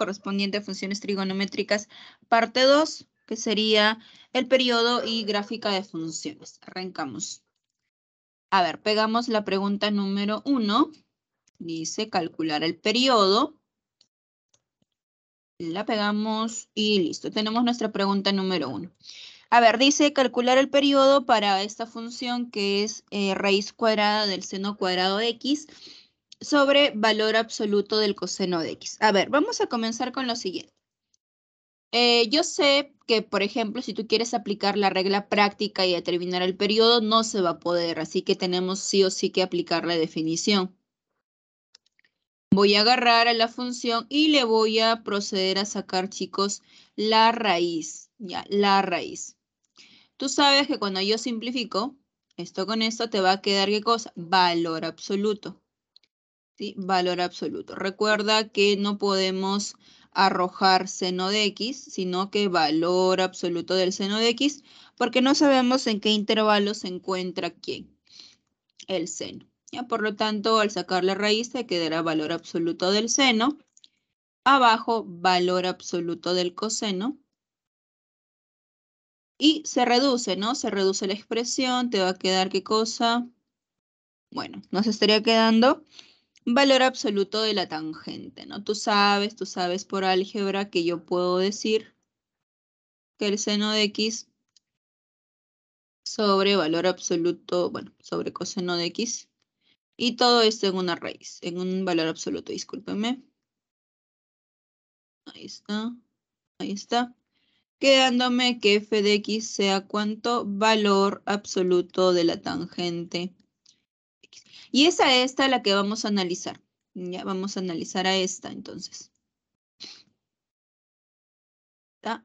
correspondiente a funciones trigonométricas, parte 2, que sería el periodo y gráfica de funciones. Arrancamos. A ver, pegamos la pregunta número 1. Dice calcular el periodo. La pegamos y listo. Tenemos nuestra pregunta número 1. A ver, dice calcular el periodo para esta función que es eh, raíz cuadrada del seno cuadrado de x sobre valor absoluto del coseno de x. A ver, vamos a comenzar con lo siguiente. Eh, yo sé que, por ejemplo, si tú quieres aplicar la regla práctica y determinar el periodo, no se va a poder, así que tenemos sí o sí que aplicar la definición. Voy a agarrar a la función y le voy a proceder a sacar, chicos, la raíz. Ya, la raíz. Tú sabes que cuando yo simplifico, esto con esto te va a quedar, ¿qué cosa? Valor absoluto. Valor absoluto. Recuerda que no podemos arrojar seno de x, sino que valor absoluto del seno de x, porque no sabemos en qué intervalo se encuentra quién, el seno. Por lo tanto, al sacar la raíz te quedará valor absoluto del seno. Abajo, valor absoluto del coseno. Y se reduce, ¿no? Se reduce la expresión, te va a quedar qué cosa. Bueno, nos estaría quedando valor absoluto de la tangente, ¿no? Tú sabes, tú sabes por álgebra que yo puedo decir que el seno de x sobre valor absoluto, bueno, sobre coseno de x, y todo esto en una raíz, en un valor absoluto, discúlpenme. Ahí está, ahí está. Quedándome que f de x sea cuánto valor absoluto de la tangente y es a esta la que vamos a analizar. Ya vamos a analizar a esta entonces.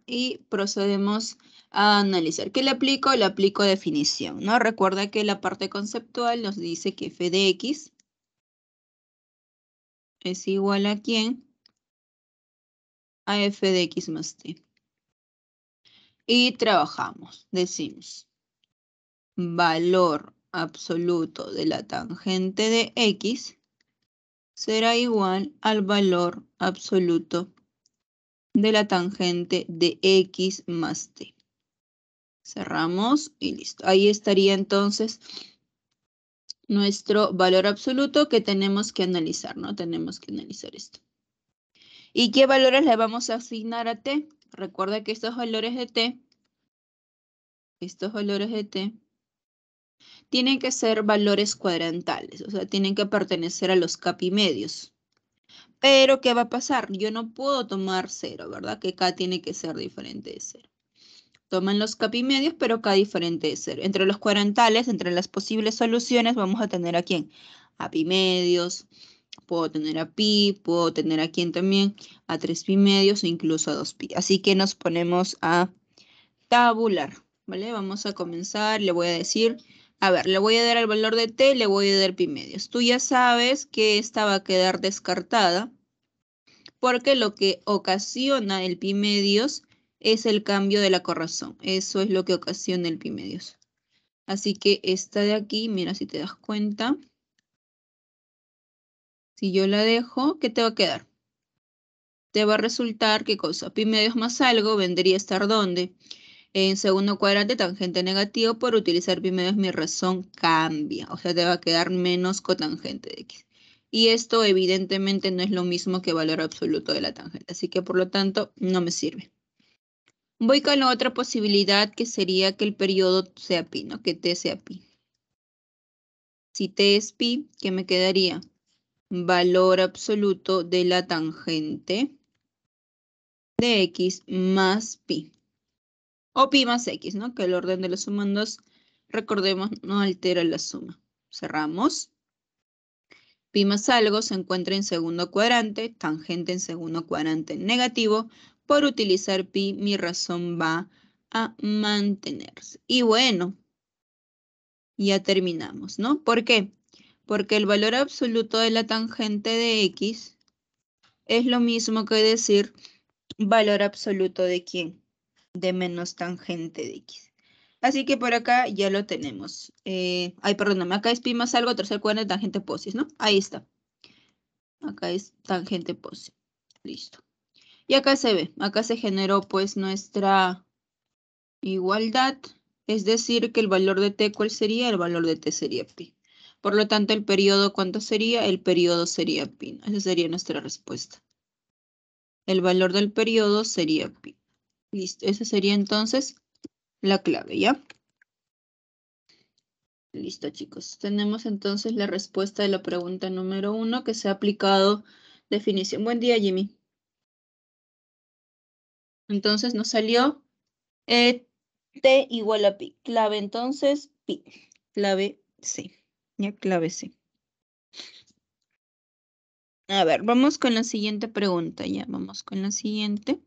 Y procedemos a analizar. ¿Qué le aplico? Le aplico definición. ¿no? Recuerda que la parte conceptual nos dice que f de x es igual a quién? A f de x más t. Y trabajamos, decimos, valor absoluto de la tangente de x será igual al valor absoluto de la tangente de x más t. Cerramos y listo. Ahí estaría entonces nuestro valor absoluto que tenemos que analizar, ¿no? Tenemos que analizar esto. ¿Y qué valores le vamos a asignar a t? Recuerda que estos valores de t, estos valores de t, tienen que ser valores cuadrantales, o sea, tienen que pertenecer a los y medios. Pero, ¿qué va a pasar? Yo no puedo tomar cero, ¿verdad? Que K tiene que ser diferente de cero. Toman los capimedios, medios, pero K diferente de cero. Entre los cuadrantales, entre las posibles soluciones, vamos a tener a quién? A pi medios, puedo tener a pi, puedo tener a quién también, a 3 pi medios e incluso a 2 pi. Así que nos ponemos a tabular, ¿vale? Vamos a comenzar, le voy a decir a ver, le voy a dar el valor de t, le voy a dar pi medios. Tú ya sabes que esta va a quedar descartada porque lo que ocasiona el pi medios es el cambio de la corazón. Eso es lo que ocasiona el pi medios. Así que esta de aquí, mira si te das cuenta. Si yo la dejo, ¿qué te va a quedar? Te va a resultar, ¿qué cosa? Pi medios más algo vendría a estar donde en segundo cuadrante tangente negativo por utilizar pi medios mi razón cambia, o sea, te va a quedar menos cotangente de x. Y esto evidentemente no es lo mismo que valor absoluto de la tangente, así que por lo tanto no me sirve. Voy con la otra posibilidad que sería que el periodo sea pi, ¿no? Que t sea pi. Si t es pi, ¿qué me quedaría? Valor absoluto de la tangente de x más pi o pi más x, ¿no? Que el orden de los sumandos, recordemos, no altera la suma. Cerramos. Pi más algo se encuentra en segundo cuadrante, tangente en segundo cuadrante negativo. Por utilizar pi, mi razón va a mantenerse. Y bueno, ya terminamos, ¿no? ¿Por qué? Porque el valor absoluto de la tangente de x es lo mismo que decir valor absoluto de quién? de menos tangente de x. Así que por acá ya lo tenemos. Eh, ay, perdóname, acá es pi más algo, tercer cuadro de tangente posis, ¿no? Ahí está. Acá es tangente posis. Listo. Y acá se ve, acá se generó pues nuestra igualdad, es decir, que el valor de t, ¿cuál sería? El valor de t sería pi. Por lo tanto, el periodo, ¿cuánto sería? El periodo sería pi. Esa sería nuestra respuesta. El valor del periodo sería pi. Listo, esa sería entonces la clave, ¿ya? Listo, chicos. Tenemos entonces la respuesta de la pregunta número uno que se ha aplicado definición. Buen día, Jimmy. Entonces nos salió eh, T igual a pi. Clave entonces pi. Clave C. Ya, clave C. A ver, vamos con la siguiente pregunta. Ya, vamos con la siguiente.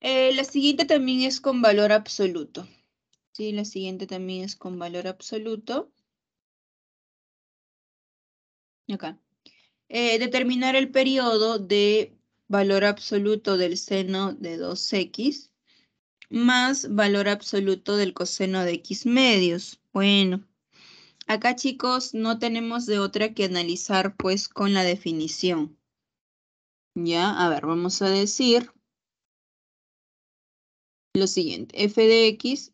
Eh, la siguiente también es con valor absoluto. Sí, la siguiente también es con valor absoluto. Acá. Eh, determinar el periodo de valor absoluto del seno de 2x más valor absoluto del coseno de x medios. Bueno, acá chicos no tenemos de otra que analizar pues con la definición. Ya, a ver, vamos a decir lo siguiente, f de x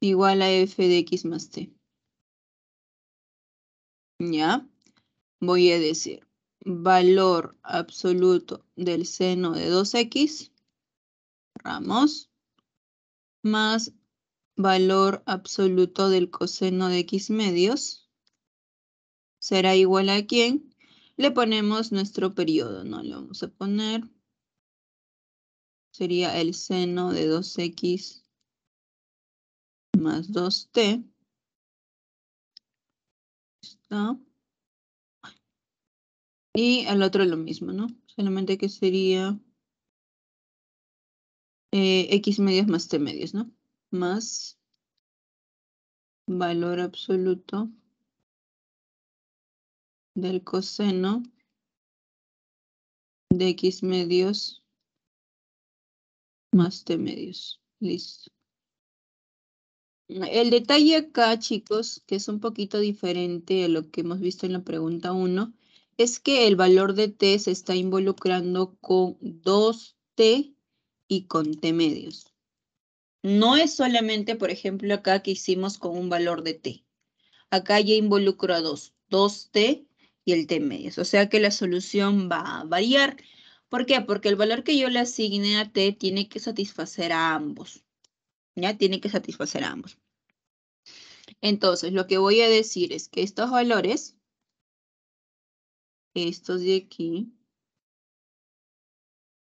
igual a f de x más t. ¿Ya? Voy a decir valor absoluto del seno de 2x, ramos, más valor absoluto del coseno de x medios, será igual a quién? Le ponemos nuestro periodo, ¿no? Le vamos a poner sería el seno de 2x más 2t. Y el otro lo mismo, ¿no? Solamente que sería x eh, medios más t medios, ¿no? Más valor absoluto del coseno de x medios más de medios. Listo. El detalle acá, chicos, que es un poquito diferente a lo que hemos visto en la pregunta 1, es que el valor de t se está involucrando con 2t y con t medios. No es solamente, por ejemplo, acá que hicimos con un valor de t. Acá ya involucro a dos 2t y el t medios. O sea que la solución va a variar. ¿Por qué? Porque el valor que yo le asigné a T tiene que satisfacer a ambos. Ya tiene que satisfacer a ambos. Entonces, lo que voy a decir es que estos valores, estos de aquí,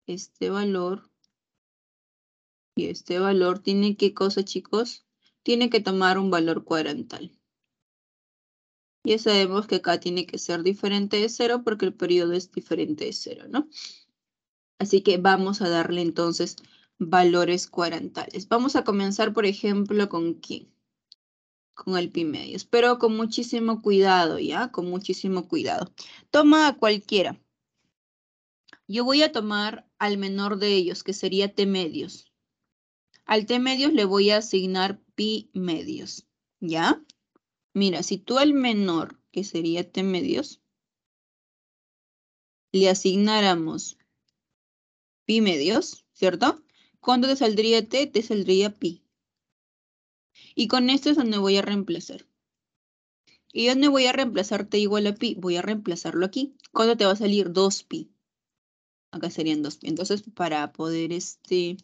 este valor y este valor tiene que cosa, chicos? Tiene que tomar un valor cuadrantal. Ya sabemos que acá tiene que ser diferente de cero porque el periodo es diferente de cero, ¿no? Así que vamos a darle entonces valores cuarentales. Vamos a comenzar, por ejemplo, ¿con quién? Con el pi medios, pero con muchísimo cuidado, ¿ya? Con muchísimo cuidado. Toma a cualquiera. Yo voy a tomar al menor de ellos, que sería t medios. Al t medios le voy a asignar pi medios, ¿ya? Mira, si tú al menor, que sería t medios, le asignáramos pi medios, ¿cierto? Cuando te saldría t? Te saldría pi. Y con esto es donde voy a reemplazar. ¿Y dónde voy a reemplazar t igual a pi? Voy a reemplazarlo aquí. ¿Cuándo te va a salir? 2pi. Acá serían 2pi. Entonces, para poder este,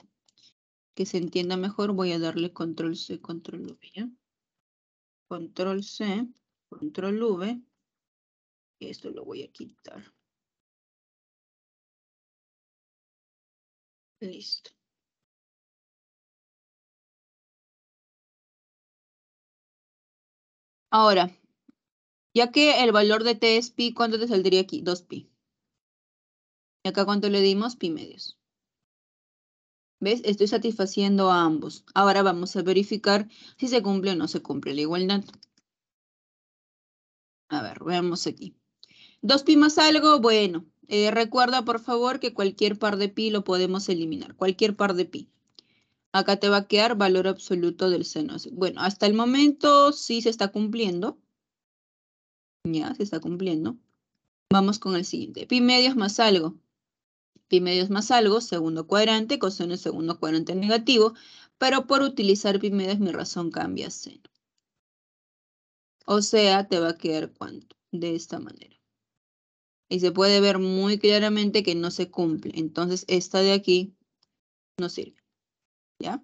que se entienda mejor, voy a darle control C, control V. Control C, control V. esto lo voy a quitar. Listo. Ahora, ya que el valor de t es pi, ¿cuánto te saldría aquí? 2pi. Y acá cuánto le dimos? Pi medios. ¿Ves? Estoy satisfaciendo a ambos. Ahora vamos a verificar si se cumple o no se cumple la igualdad. A ver, veamos aquí. 2pi más algo, bueno, eh, recuerda, por favor, que cualquier par de pi lo podemos eliminar, cualquier par de pi. Acá te va a quedar valor absoluto del seno. Bueno, hasta el momento sí se está cumpliendo. Ya, se está cumpliendo. Vamos con el siguiente. Pi medios más algo. Pi medios más algo, segundo cuadrante, coseno segundo cuadrante negativo, pero por utilizar pi medios mi razón cambia seno. O sea, te va a quedar cuánto, de esta manera y se puede ver muy claramente que no se cumple. Entonces, esta de aquí no sirve. ¿Ya?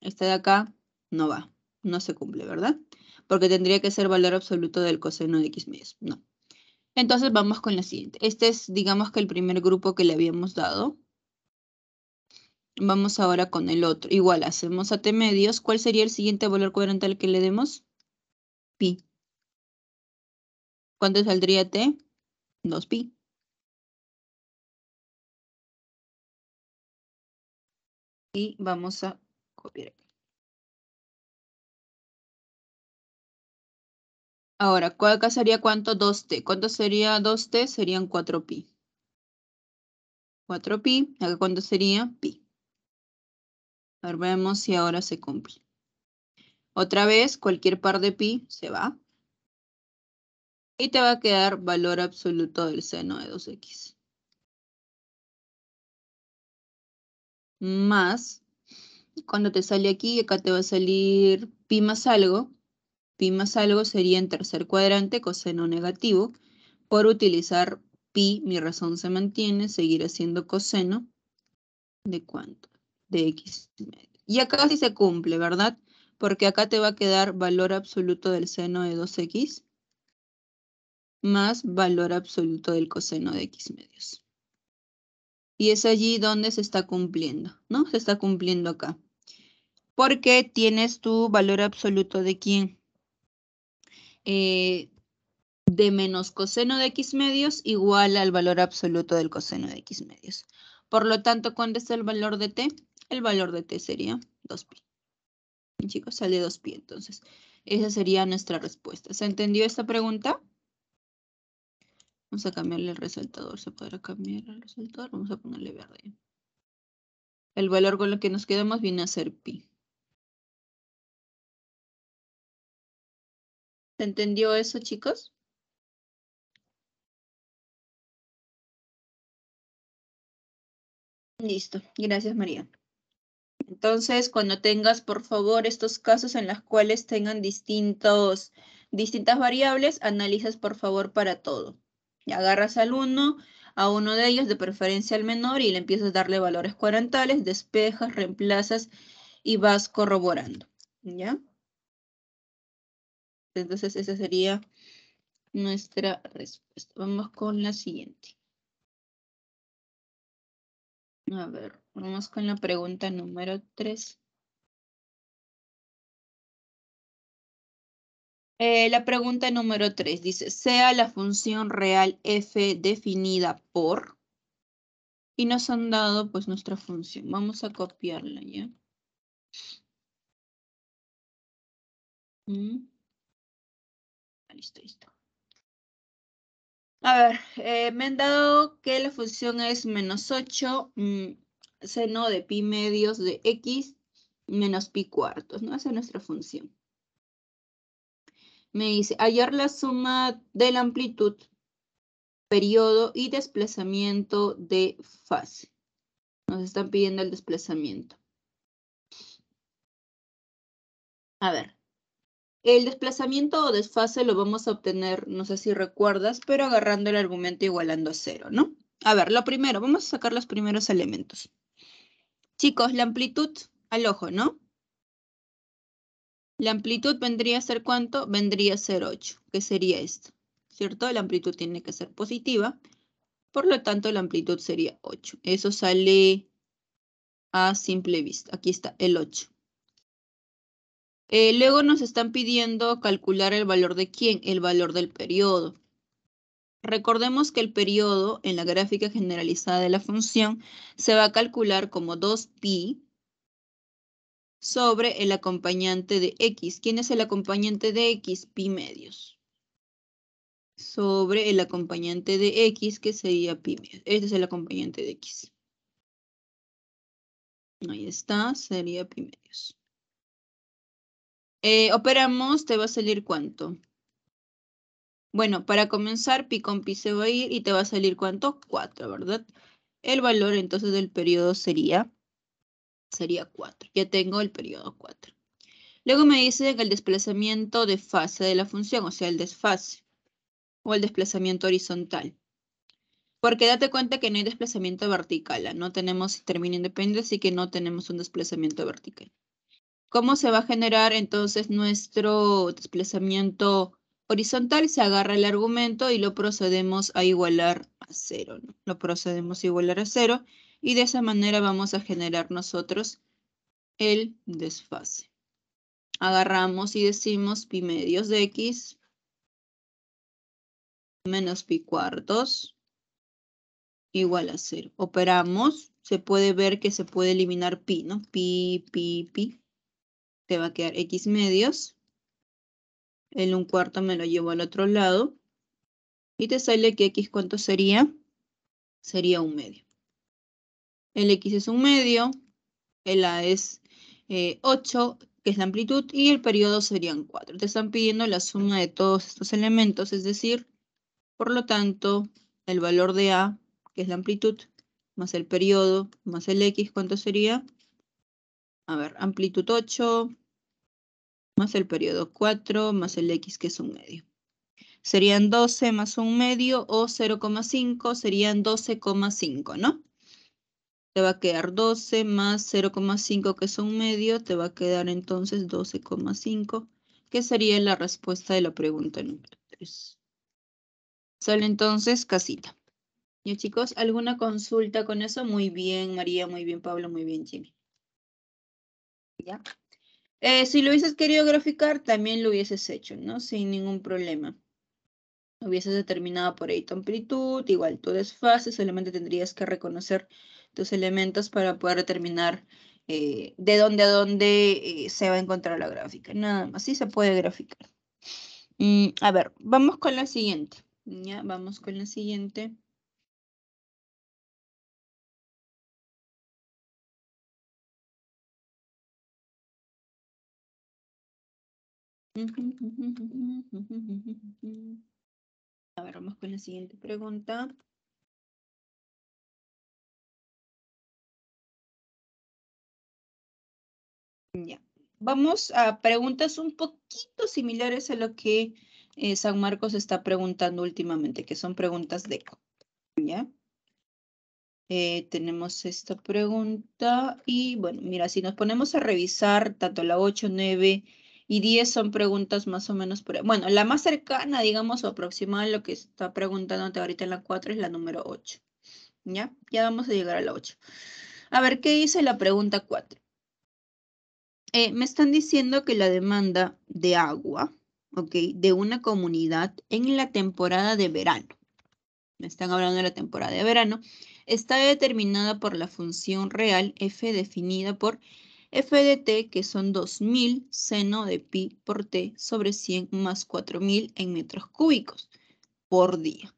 Esta de acá no va, no se cumple, ¿verdad? Porque tendría que ser valor absoluto del coseno de x medios. No. Entonces vamos con la siguiente. Este es, digamos que el primer grupo que le habíamos dado. Vamos ahora con el otro. Igual, hacemos a t medios. ¿Cuál sería el siguiente valor al que le demos? Pi. ¿Cuánto saldría t? 2pi. Y vamos a copiar Ahora, ¿cuál acá sería cuánto 2t? ¿Cuánto sería 2t? Serían 4pi. 4pi, acá cuánto sería pi. A ver, vemos si ahora se cumple. Otra vez, cualquier par de pi se va y te va a quedar valor absoluto del seno de 2x. Más, cuando te sale aquí, acá te va a salir pi más algo. Pi más algo sería en tercer cuadrante, coseno negativo. Por utilizar pi, mi razón se mantiene, seguir haciendo coseno. ¿De cuánto? De x Y acá sí se cumple, ¿verdad? Porque acá te va a quedar valor absoluto del seno de 2x más valor absoluto del coseno de x medios. Y es allí donde se está cumpliendo, ¿no? Se está cumpliendo acá. Porque tienes tu valor absoluto de quién? Eh, de menos coseno de x medios igual al valor absoluto del coseno de x medios. Por lo tanto, ¿cuándo es el valor de t? El valor de t sería 2pi. Chicos, sale 2pi entonces. Esa sería nuestra respuesta. ¿Se entendió esta pregunta? Vamos a cambiarle el resaltador. Se podrá cambiar el resaltador. Vamos a ponerle verde. El valor con el que nos quedamos viene a ser pi. ¿Se entendió eso, chicos? Listo. Gracias, María. Entonces, cuando tengas, por favor, estos casos en los cuales tengan distintos, distintas variables, analizas, por favor, para todo agarras al uno, a uno de ellos, de preferencia al menor, y le empiezas a darle valores cuarentales, despejas, reemplazas y vas corroborando, ¿ya? Entonces esa sería nuestra respuesta. Vamos con la siguiente. A ver, vamos con la pregunta número 3. Eh, la pregunta número 3 dice, sea la función real f definida por... Y nos han dado pues nuestra función. Vamos a copiarla ya. Mm. Ah, listo, listo. A ver, eh, me han dado que la función es menos 8 mm, seno de pi medios de x menos pi cuartos, ¿no? Esa es nuestra función. Me dice, hallar la suma de la amplitud, periodo y desplazamiento de fase. Nos están pidiendo el desplazamiento. A ver, el desplazamiento o desfase lo vamos a obtener, no sé si recuerdas, pero agarrando el argumento igualando a cero, ¿no? A ver, lo primero, vamos a sacar los primeros elementos. Chicos, la amplitud al ojo, ¿no? La amplitud vendría a ser cuánto? Vendría a ser 8, que sería esto, ¿cierto? La amplitud tiene que ser positiva, por lo tanto la amplitud sería 8. Eso sale a simple vista. Aquí está, el 8. Eh, luego nos están pidiendo calcular el valor de quién, el valor del periodo. Recordemos que el periodo en la gráfica generalizada de la función se va a calcular como 2pi sobre el acompañante de X. ¿Quién es el acompañante de X? Pi medios. Sobre el acompañante de X, que sería pi medios. Este es el acompañante de X. Ahí está, sería pi medios. Eh, operamos, te va a salir cuánto. Bueno, para comenzar, pi con pi se va a ir y te va a salir cuánto? 4, ¿verdad? El valor entonces del periodo sería sería 4. Ya tengo el periodo 4. Luego me dice que el desplazamiento de fase de la función, o sea, el desfase, o el desplazamiento horizontal. Porque date cuenta que no hay desplazamiento vertical, ¿ah? no tenemos término independiente, así que no tenemos un desplazamiento vertical. ¿Cómo se va a generar entonces nuestro desplazamiento horizontal? Se agarra el argumento y lo procedemos a igualar a cero. ¿no? Lo procedemos a igualar a cero y de esa manera vamos a generar nosotros el desfase. Agarramos y decimos pi medios de x menos pi cuartos igual a cero. Operamos, se puede ver que se puede eliminar pi, ¿no? Pi, pi, pi. Te va a quedar x medios. El un cuarto me lo llevo al otro lado. Y te sale que x cuánto sería? Sería un medio el X es un medio, el A es 8, eh, que es la amplitud, y el periodo serían 4. Te están pidiendo la suma de todos estos elementos, es decir, por lo tanto, el valor de A, que es la amplitud, más el periodo, más el X, ¿cuánto sería? A ver, amplitud 8, más el periodo 4, más el X, que es un medio. Serían 12 más un medio o 0,5, serían 12,5, ¿no? te va a quedar 12 más 0,5 que es un medio, te va a quedar entonces 12,5, que sería la respuesta de la pregunta número 3. Sale entonces casita. ¿Y chicos, alguna consulta con eso? Muy bien, María, muy bien, Pablo, muy bien, Jimmy. ¿Ya? Eh, si lo hubieses querido graficar, también lo hubieses hecho, ¿no? Sin ningún problema. Hubieses determinado por ahí tu amplitud, igual tu desfase, solamente tendrías que reconocer tus elementos para poder determinar eh, de dónde a dónde eh, se va a encontrar la gráfica. Nada más, sí se puede graficar. Mm, a ver, vamos con la siguiente. Ya, vamos con la siguiente. A ver, vamos con la siguiente pregunta. Ya. Vamos a preguntas un poquito similares a lo que eh, San Marcos está preguntando últimamente, que son preguntas de ¿Ya? Eh, tenemos esta pregunta y bueno, mira, si nos ponemos a revisar tanto la 8, 9 y 10 son preguntas más o menos, por, bueno, la más cercana, digamos, o aproximada a lo que está preguntando ahorita en la 4 es la número 8. ¿Ya? Ya vamos a llegar a la 8. A ver, ¿qué dice la pregunta 4? Eh, me están diciendo que la demanda de agua, ¿ok? De una comunidad en la temporada de verano, me están hablando de la temporada de verano, está determinada por la función real F definida por F de T, que son 2000 seno de pi por T sobre 100 más 4000 en metros cúbicos por día,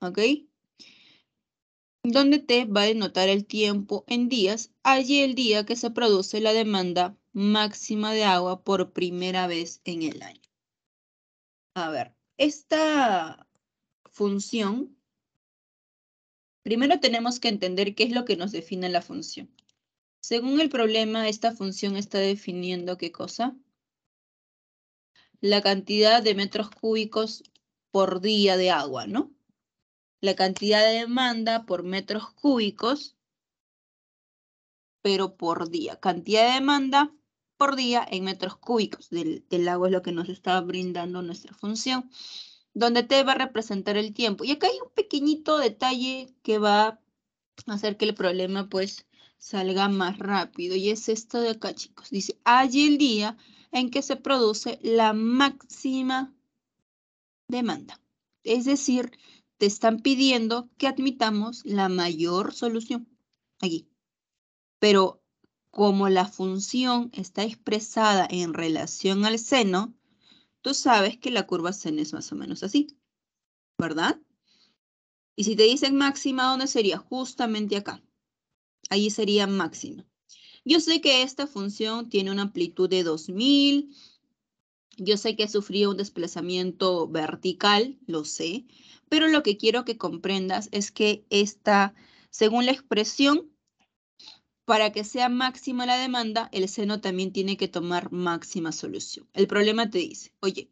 ¿ok? Donde T va a denotar el tiempo en días, allí el día que se produce la demanda máxima de agua por primera vez en el año. A ver, esta función, primero tenemos que entender qué es lo que nos define la función. Según el problema, esta función está definiendo qué cosa? La cantidad de metros cúbicos por día de agua, ¿no? La cantidad de demanda por metros cúbicos, pero por día. Cantidad de demanda por día en metros cúbicos del, agua es lo que nos está brindando nuestra función, donde te va a representar el tiempo. Y acá hay un pequeñito detalle que va a hacer que el problema pues salga más rápido y es esto de acá chicos. Dice, allí el día en que se produce la máxima demanda. Es decir, te están pidiendo que admitamos la mayor solución aquí. Pero como la función está expresada en relación al seno, tú sabes que la curva seno es más o menos así, ¿verdad? Y si te dicen máxima, ¿dónde sería? Justamente acá. Allí sería máxima. Yo sé que esta función tiene una amplitud de 2000. Yo sé que sufrido un desplazamiento vertical, lo sé. Pero lo que quiero que comprendas es que esta, según la expresión, para que sea máxima la demanda, el seno también tiene que tomar máxima solución. El problema te dice, oye,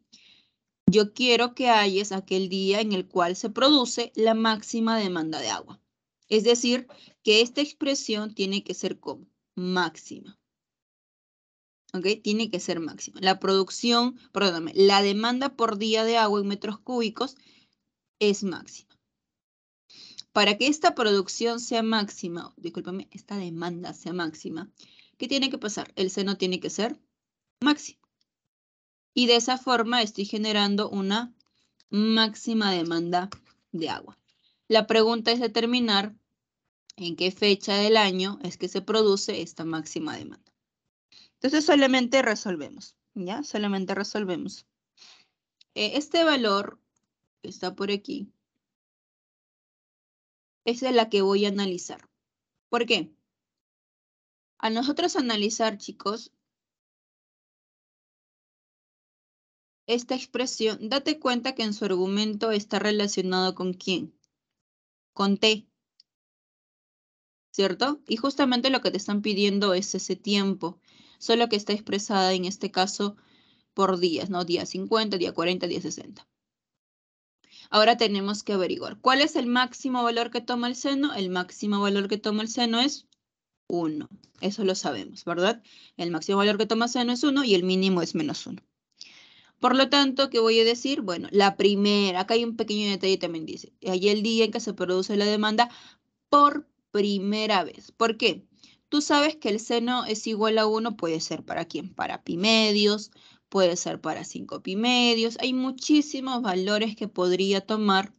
yo quiero que halles aquel día en el cual se produce la máxima demanda de agua. Es decir, que esta expresión tiene que ser como máxima. ¿Ok? Tiene que ser máxima. La producción, perdóname, la demanda por día de agua en metros cúbicos es máxima para que esta producción sea máxima, discúlpame, esta demanda sea máxima, ¿qué tiene que pasar? El seno tiene que ser máximo. Y de esa forma estoy generando una máxima demanda de agua. La pregunta es determinar en qué fecha del año es que se produce esta máxima demanda. Entonces solamente resolvemos, ¿ya? Solamente resolvemos. Eh, este valor está por aquí, esa es la que voy a analizar. ¿Por qué? A nosotros analizar, chicos, esta expresión, date cuenta que en su argumento está relacionado con quién. Con T. ¿Cierto? Y justamente lo que te están pidiendo es ese tiempo, solo que está expresada en este caso por días, ¿no? Día 50, día 40, día 60. Ahora tenemos que averiguar, ¿cuál es el máximo valor que toma el seno? El máximo valor que toma el seno es 1. Eso lo sabemos, ¿verdad? El máximo valor que toma el seno es 1 y el mínimo es menos 1. Por lo tanto, ¿qué voy a decir? Bueno, la primera, acá hay un pequeño detalle también dice, ahí el día en que se produce la demanda por primera vez. ¿Por qué? Tú sabes que el seno es igual a 1, puede ser para quién, para pi medios, puede ser para pi 5 medios. Hay muchísimos valores que podría tomar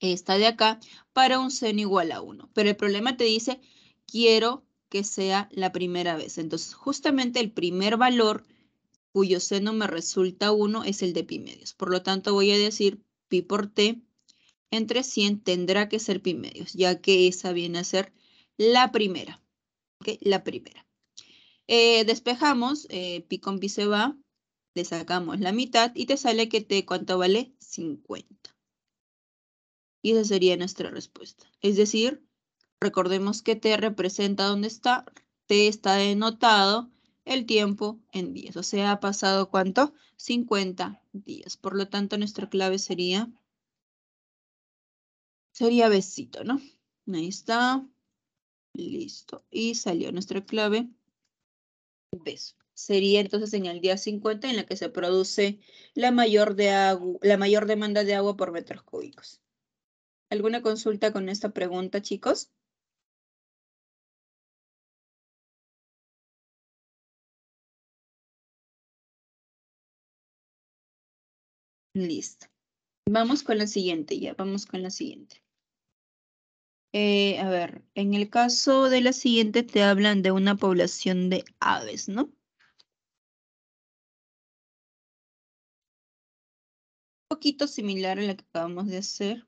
esta de acá para un seno igual a 1. Pero el problema te dice, quiero que sea la primera vez. Entonces, justamente el primer valor cuyo seno me resulta 1 es el de pi medios. Por lo tanto, voy a decir pi por t entre 100 tendrá que ser pi medios, ya que esa viene a ser la primera. La primera. Eh, despejamos, eh, Pico pi con pi se va, le sacamos la mitad y te sale que t, ¿cuánto vale? 50. Y esa sería nuestra respuesta. Es decir, recordemos que t representa dónde está, t está denotado el tiempo en días. O sea, ha pasado ¿cuánto? 50 días. Por lo tanto, nuestra clave sería, sería besito, ¿no? Ahí está. Listo. Y salió nuestra clave beso. Sería entonces en el día 50 en la que se produce la mayor, de la mayor demanda de agua por metros cúbicos. ¿Alguna consulta con esta pregunta, chicos? Listo. Vamos con la siguiente ya, vamos con la siguiente. Eh, a ver, en el caso de la siguiente te hablan de una población de aves, ¿no? Un poquito similar a la que acabamos de hacer.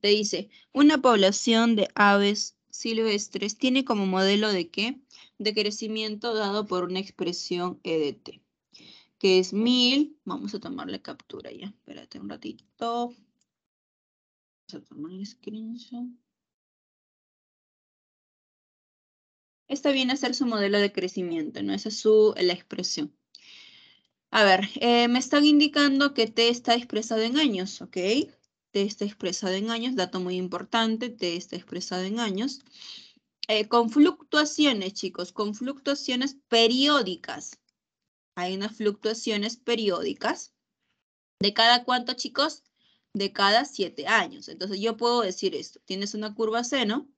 te dice, una población de aves silvestres tiene como modelo de qué? De crecimiento dado por una expresión EDT que es 1000. Vamos a tomarle captura ya. Espérate un ratito. Vamos a tomar el screenshot. Esta viene a ser su modelo de crecimiento, ¿no? Esa es la expresión. A ver, eh, me están indicando que T está expresado en años, ¿ok? T está expresado en años, dato muy importante, T está expresado en años. Eh, con fluctuaciones, chicos, con fluctuaciones periódicas hay unas fluctuaciones periódicas. ¿De cada cuánto, chicos? De cada siete años. Entonces yo puedo decir esto. Tienes una curva seno,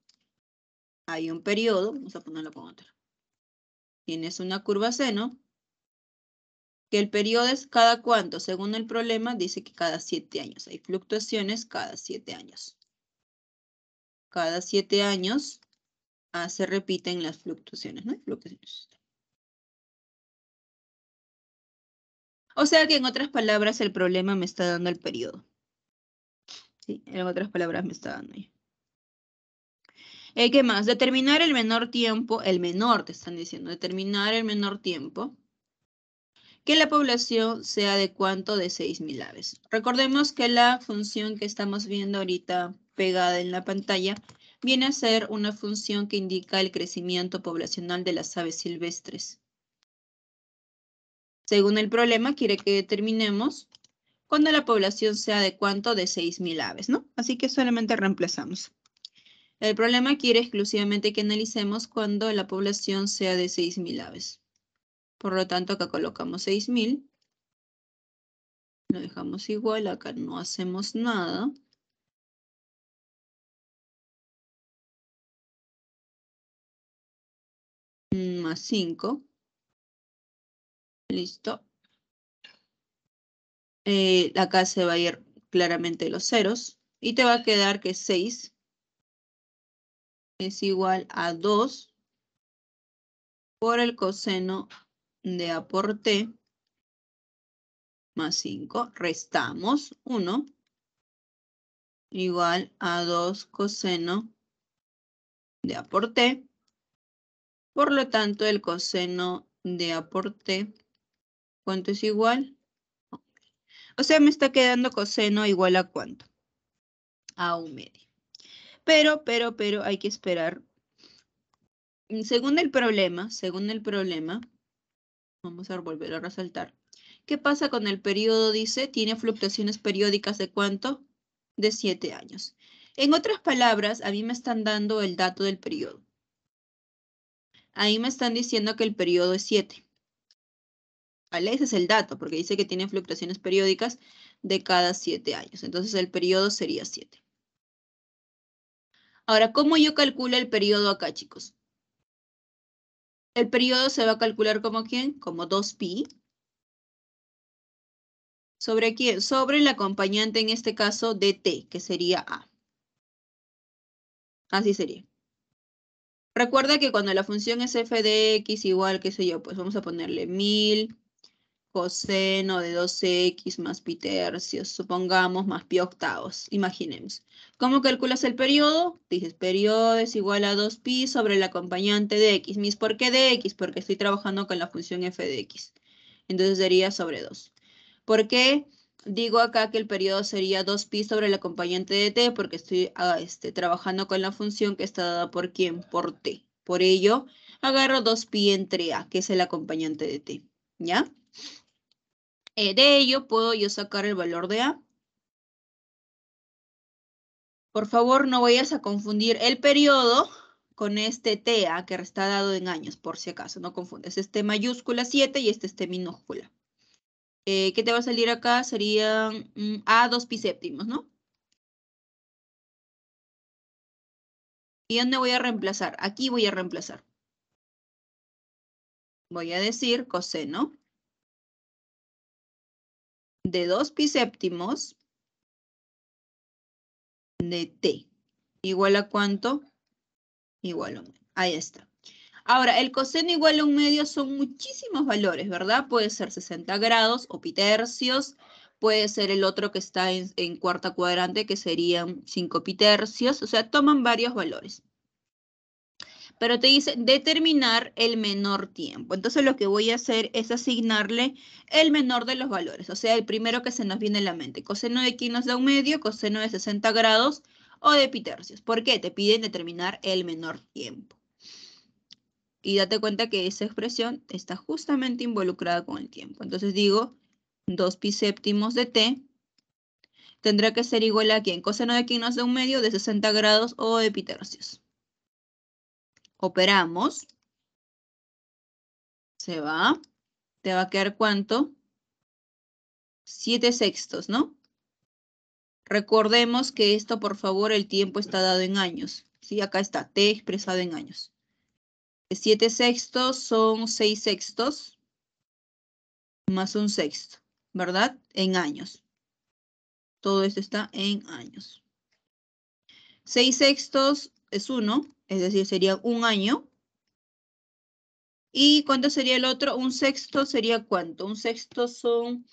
hay un periodo, vamos a ponerlo con otro. Tienes una curva seno, que el periodo es cada cuánto. Según el problema, dice que cada siete años. Hay fluctuaciones cada siete años. Cada siete años ah, se repiten las fluctuaciones, ¿no? Fluctuaciones. O sea que en otras palabras el problema me está dando el periodo. en otras palabras me está dando. Eh, ¿Qué más? Determinar el menor tiempo, el menor te están diciendo, determinar el menor tiempo que la población sea de cuánto de 6.000 aves. Recordemos que la función que estamos viendo ahorita pegada en la pantalla viene a ser una función que indica el crecimiento poblacional de las aves silvestres. Según el problema, quiere que determinemos cuando la población sea de cuánto, de 6.000 aves, ¿no? Así que solamente reemplazamos. El problema quiere exclusivamente que analicemos cuando la población sea de 6.000 aves. Por lo tanto, acá colocamos 6.000. Lo dejamos igual, acá no hacemos nada. Mm, más 5. Listo. Eh, acá se va a ir claramente los ceros. Y te va a quedar que 6 es igual a 2 por el coseno de A por T más 5. Restamos 1 igual a 2 coseno de A por T. Por lo tanto, el coseno de A por T ¿Cuánto es igual? O sea, me está quedando coseno igual a cuánto? A un medio. Pero, pero, pero hay que esperar. Según el problema, según el problema, vamos a volver a resaltar. ¿Qué pasa con el periodo? Dice, tiene fluctuaciones periódicas de cuánto? De siete años. En otras palabras, a mí me están dando el dato del periodo. Ahí me están diciendo que el periodo es siete. Ese es el dato, porque dice que tiene fluctuaciones periódicas de cada siete años. Entonces el periodo sería 7. Ahora, ¿cómo yo calculo el periodo acá, chicos? El periodo se va a calcular como quién? Como 2pi. ¿Sobre quién? Sobre la acompañante, en este caso, de t, que sería a. Así sería. Recuerda que cuando la función es f de x igual, qué sé yo, pues vamos a ponerle 1000 coseno de 2x más pi tercios, supongamos, más pi octavos, imaginemos. ¿Cómo calculas el periodo? Dices, periodo es igual a 2pi sobre el acompañante de x. ¿Mis por qué de x? Porque estoy trabajando con la función f de x. Entonces sería sobre 2. ¿Por qué? Digo acá que el periodo sería 2pi sobre el acompañante de t porque estoy ah, este, trabajando con la función que está dada por quién, por t. Por ello, agarro 2pi entre a, que es el acompañante de t. ¿Ya? Eh, de ello puedo yo sacar el valor de A. Por favor, no vayas a confundir el periodo con este TA que está dado en años, por si acaso, no confundes. Este mayúscula 7 y este este minúscula. Eh, ¿Qué te va a salir acá? Sería mm, A, 2 pi séptimos, ¿no? ¿Y dónde voy a reemplazar? Aquí voy a reemplazar. Voy a decir coseno de 2 pi séptimos de t. ¿Igual a cuánto? Igual a un Ahí está. Ahora, el coseno igual a un medio son muchísimos valores, ¿verdad? Puede ser 60 grados o pi tercios, puede ser el otro que está en, cuarta cuadrante, que serían 5 pi tercios, o sea, toman varios valores pero te dice determinar el menor tiempo. Entonces lo que voy a hacer es asignarle el menor de los valores, o sea, el primero que se nos viene a la mente. Coseno de aquí nos da un medio, coseno de 60 grados o de tercios. ¿Por qué? Te piden determinar el menor tiempo. Y date cuenta que esa expresión está justamente involucrada con el tiempo. Entonces digo, 2 pi séptimos de t tendrá que ser igual a quién? Coseno de aquí nos da un medio de 60 grados o de tercios operamos, se va, te va a quedar cuánto? Siete sextos, ¿no? Recordemos que esto, por favor, el tiempo está dado en años. ¿sí? Acá está, T expresado en años. Siete sextos son seis sextos más un sexto, ¿verdad? En años. Todo esto está en años. Seis sextos es uno, es decir, sería un año. ¿Y cuánto sería el otro? Un sexto sería cuánto? Un sexto son,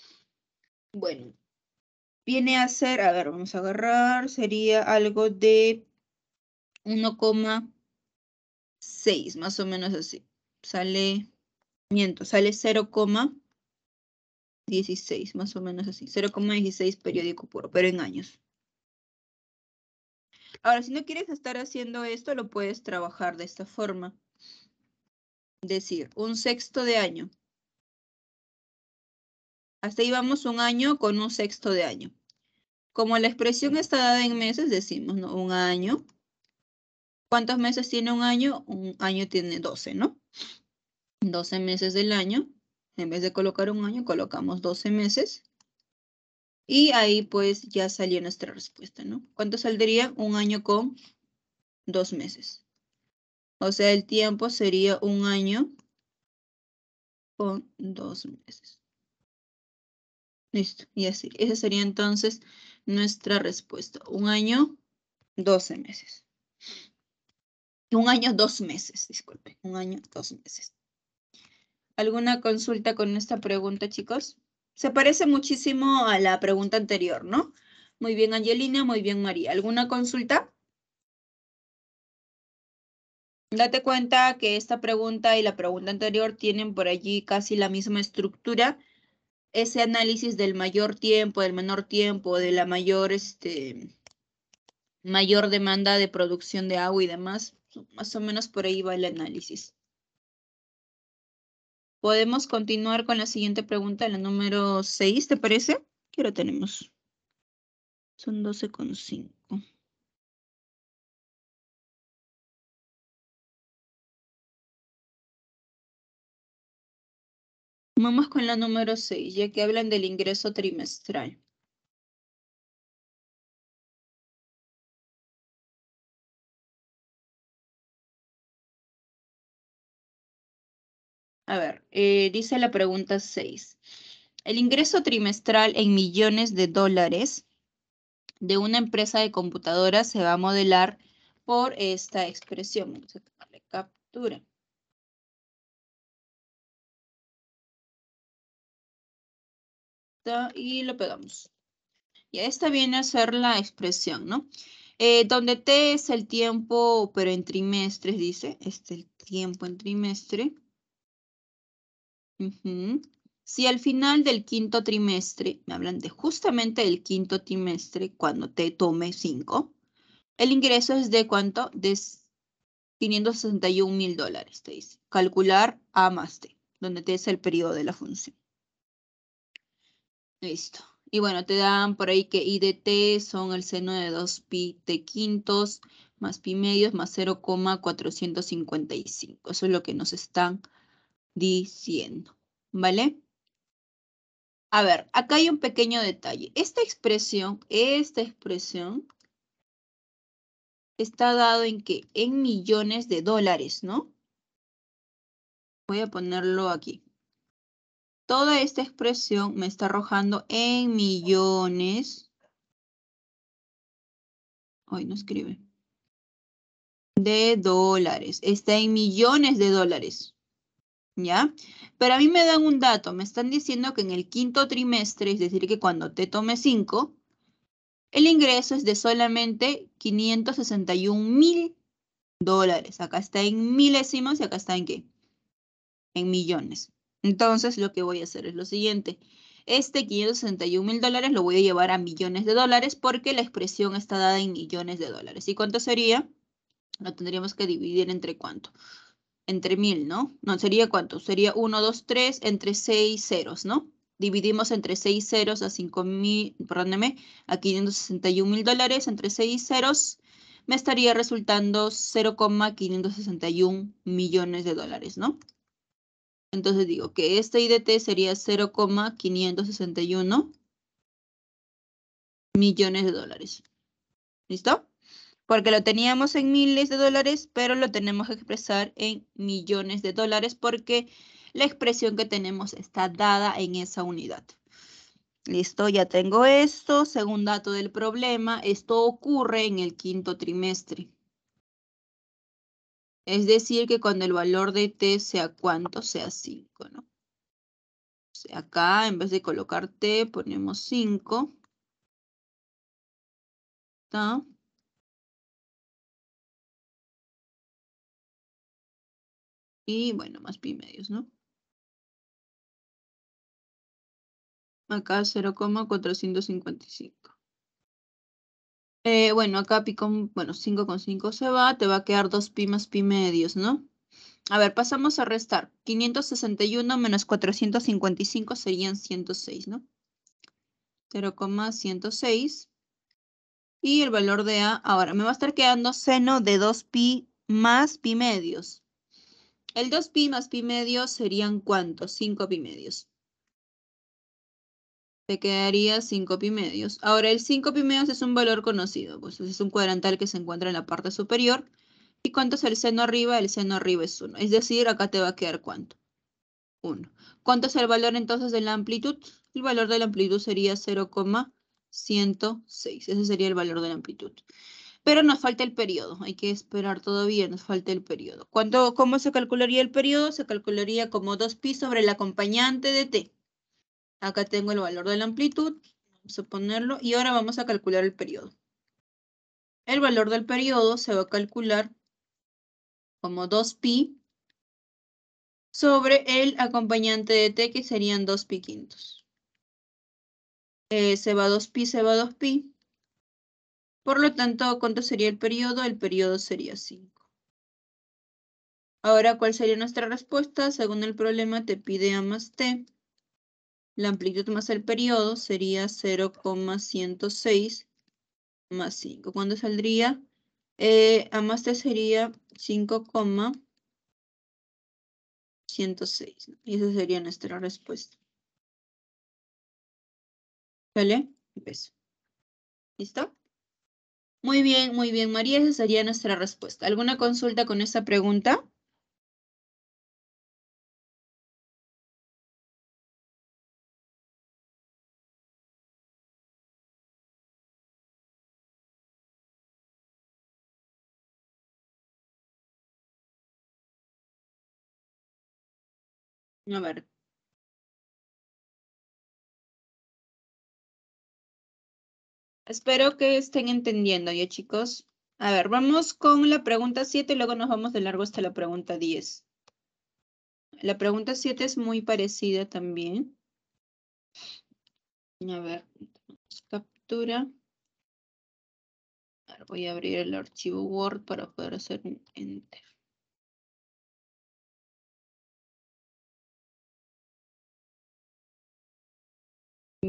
bueno, viene a ser, a ver, vamos a agarrar, sería algo de 1,6, más o menos así. Sale, miento, sale 0,16, más o menos así. 0,16 periódico puro, pero en años. Ahora, si no quieres estar haciendo esto, lo puedes trabajar de esta forma. Decir, un sexto de año. Hasta ahí vamos un año con un sexto de año. Como la expresión está dada en meses, decimos ¿no? un año. ¿Cuántos meses tiene un año? Un año tiene 12, ¿no? 12 meses del año. En vez de colocar un año, colocamos 12 meses. Y ahí pues ya salió nuestra respuesta, ¿no? ¿Cuánto saldría? Un año con dos meses. O sea, el tiempo sería un año con dos meses. Listo, y así. Esa sería entonces nuestra respuesta. Un año, doce meses. Un año, dos meses, disculpe. Un año, dos meses. ¿Alguna consulta con esta pregunta, chicos? Se parece muchísimo a la pregunta anterior, ¿no? Muy bien, Angelina, muy bien, María. ¿Alguna consulta? Date cuenta que esta pregunta y la pregunta anterior tienen por allí casi la misma estructura. Ese análisis del mayor tiempo, del menor tiempo, de la mayor, este, mayor demanda de producción de agua y demás, más o menos por ahí va el análisis. Podemos continuar con la siguiente pregunta, la número 6, ¿te parece? ¿Qué hora tenemos? Son con 12.5. Vamos con la número 6, ya que hablan del ingreso trimestral. A ver, eh, dice la pregunta 6. El ingreso trimestral en millones de dólares de una empresa de computadoras se va a modelar por esta expresión. Vamos a tomarle captura. Y lo pegamos. Y esta viene a ser la expresión, ¿no? Eh, donde T es el tiempo, pero en trimestres, dice. Este es el tiempo en trimestre. Si al final del quinto trimestre, me hablan de justamente el quinto trimestre, cuando te tome 5, el ingreso es de cuánto? De 561 mil dólares, te dice. Calcular A más T, donde T es el periodo de la función. Listo. Y bueno, te dan por ahí que I de T son el seno de 2pi T quintos más pi medios más 0,455. Eso es lo que nos están diciendo, ¿vale? A ver, acá hay un pequeño detalle. Esta expresión, esta expresión está dado en que en millones de dólares, ¿no? Voy a ponerlo aquí. Toda esta expresión me está arrojando en millones. Hoy no escribe. De dólares. Está en millones de dólares. ¿ya? Pero a mí me dan un dato, me están diciendo que en el quinto trimestre, es decir, que cuando te tome 5, el ingreso es de solamente 561 mil dólares. Acá está en milésimos y acá está en qué? En millones. Entonces, lo que voy a hacer es lo siguiente. Este 561 mil dólares lo voy a llevar a millones de dólares porque la expresión está dada en millones de dólares. ¿Y cuánto sería? Lo tendríamos que dividir entre cuánto entre 1000, ¿no? No, sería cuánto? Sería 1, 2, 3 entre 6 ceros, ¿no? Dividimos entre 6 ceros a 5000, perdóneme, a 561 mil dólares entre 6 ceros, me estaría resultando 0,561 millones de dólares, ¿no? Entonces digo que este IDT sería 0,561 millones de dólares. ¿Listo? porque lo teníamos en miles de dólares, pero lo tenemos que expresar en millones de dólares porque la expresión que tenemos está dada en esa unidad. Listo, ya tengo esto. Según dato del problema, esto ocurre en el quinto trimestre. Es decir, que cuando el valor de t sea cuánto, sea 5, ¿no? O sea, acá en vez de colocar t, ponemos 5. ¿Está? Y bueno, más pi medios, ¿no? Acá 0,455. Eh, bueno, acá pi con, bueno, 5 con 5 se va, te va a quedar 2 pi más pi medios, ¿no? A ver, pasamos a restar. 561 menos 455 serían 106, ¿no? 0,106. Y el valor de A, ahora, me va a estar quedando seno de 2pi más pi medios. El 2pi más pi medio serían cuántos? 5 pi medios. Te quedaría 5 pi medios. Ahora, el 5 pi medios es un valor conocido, pues es un cuadrantal que se encuentra en la parte superior. ¿Y cuánto es el seno arriba? El seno arriba es 1. Es decir, acá te va a quedar cuánto. 1. ¿Cuánto es el valor entonces de la amplitud? El valor de la amplitud sería 0,106. Ese sería el valor de la amplitud pero nos falta el periodo, hay que esperar todavía, nos falta el periodo. ¿Cómo se calcularía el periodo? Se calcularía como 2pi sobre el acompañante de t. Acá tengo el valor de la amplitud, vamos a ponerlo, y ahora vamos a calcular el periodo. El valor del periodo se va a calcular como 2pi sobre el acompañante de t, que serían 2pi quintos. Eh, se va 2pi, se va 2pi. Por lo tanto, ¿cuánto sería el periodo? El periodo sería 5. Ahora, ¿cuál sería nuestra respuesta? Según el problema, te pide A más T. La amplitud más el periodo sería 0,106 más 5. ¿Cuándo saldría? Eh, a más T sería 5,106. Y esa sería nuestra respuesta. ¿Vale? Beso. ¿Listo? Muy bien, muy bien, María, esa sería nuestra respuesta. ¿Alguna consulta con esa pregunta? A ver, Espero que estén entendiendo ya, chicos. A ver, vamos con la pregunta 7 y luego nos vamos de largo hasta la pregunta 10. La pregunta 7 es muy parecida también. A ver, captura. voy a abrir el archivo Word para poder hacer un enter.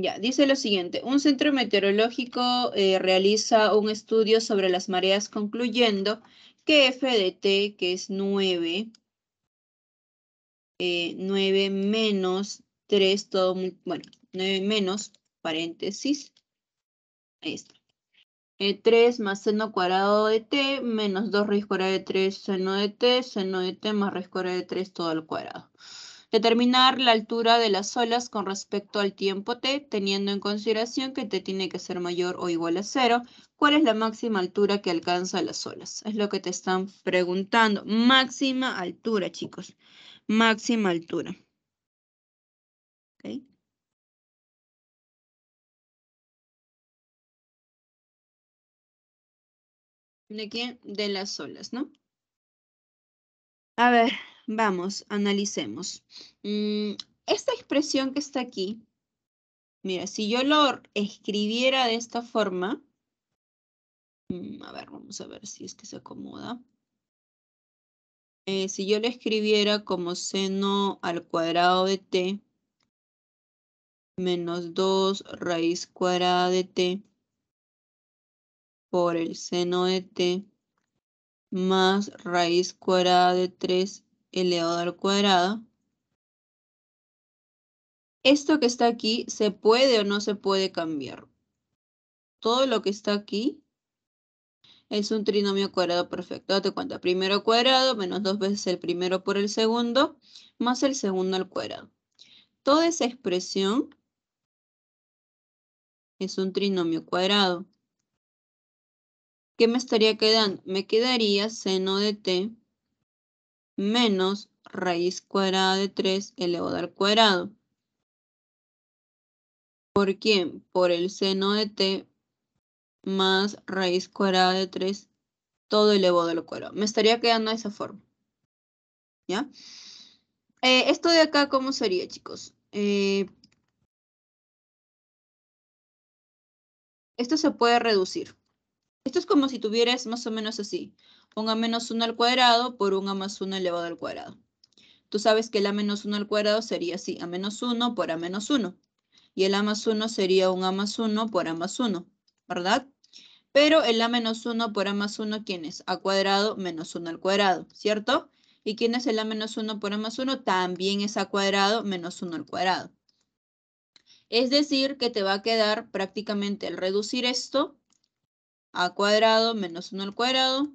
Ya, dice lo siguiente, un centro meteorológico eh, realiza un estudio sobre las mareas concluyendo que F de T, que es 9, eh, 9 menos 3, todo, bueno, 9 menos, paréntesis, ahí está. 3 eh, más seno cuadrado de t menos 2 raíz cuadrada de 3 seno de t, seno de t más raíz cuadrada de 3 todo al cuadrado. Determinar la altura de las olas con respecto al tiempo t, teniendo en consideración que t tiene que ser mayor o igual a cero. ¿Cuál es la máxima altura que alcanza las olas? Es lo que te están preguntando. Máxima altura, chicos. Máxima altura. ¿De quién? De las olas, ¿no? A ver, Vamos, analicemos. Mm, esta expresión que está aquí, mira, si yo lo escribiera de esta forma, mm, a ver, vamos a ver si es que se acomoda. Eh, si yo lo escribiera como seno al cuadrado de t menos 2 raíz cuadrada de t por el seno de t más raíz cuadrada de 3 elevado al cuadrado. Esto que está aquí se puede o no se puede cambiar. Todo lo que está aquí es un trinomio cuadrado perfecto. Date cuenta, primero cuadrado menos dos veces el primero por el segundo, más el segundo al cuadrado. Toda esa expresión es un trinomio cuadrado. ¿Qué me estaría quedando? Me quedaría seno de t menos raíz cuadrada de 3 elevado al cuadrado. ¿Por quién? Por el seno de t más raíz cuadrada de 3, todo elevado al cuadrado. Me estaría quedando de esa forma. ¿Ya? Eh, esto de acá, ¿cómo sería, chicos? Eh, esto se puede reducir. Esto es como si tuvieras más o menos así a menos 1 al cuadrado por a más 1 elevado al cuadrado. Tú sabes que el a menos 1 al cuadrado sería así, a menos 1 por a menos 1. Y el a más 1 sería un a más 1 por a más 1, ¿verdad? Pero el a menos 1 por a más 1, ¿quién es? a cuadrado menos 1 al cuadrado, ¿cierto? ¿Y quién es el a menos 1 por a más 1? También es a cuadrado menos 1 al cuadrado. Es decir, que te va a quedar prácticamente el reducir esto a cuadrado menos 1 al cuadrado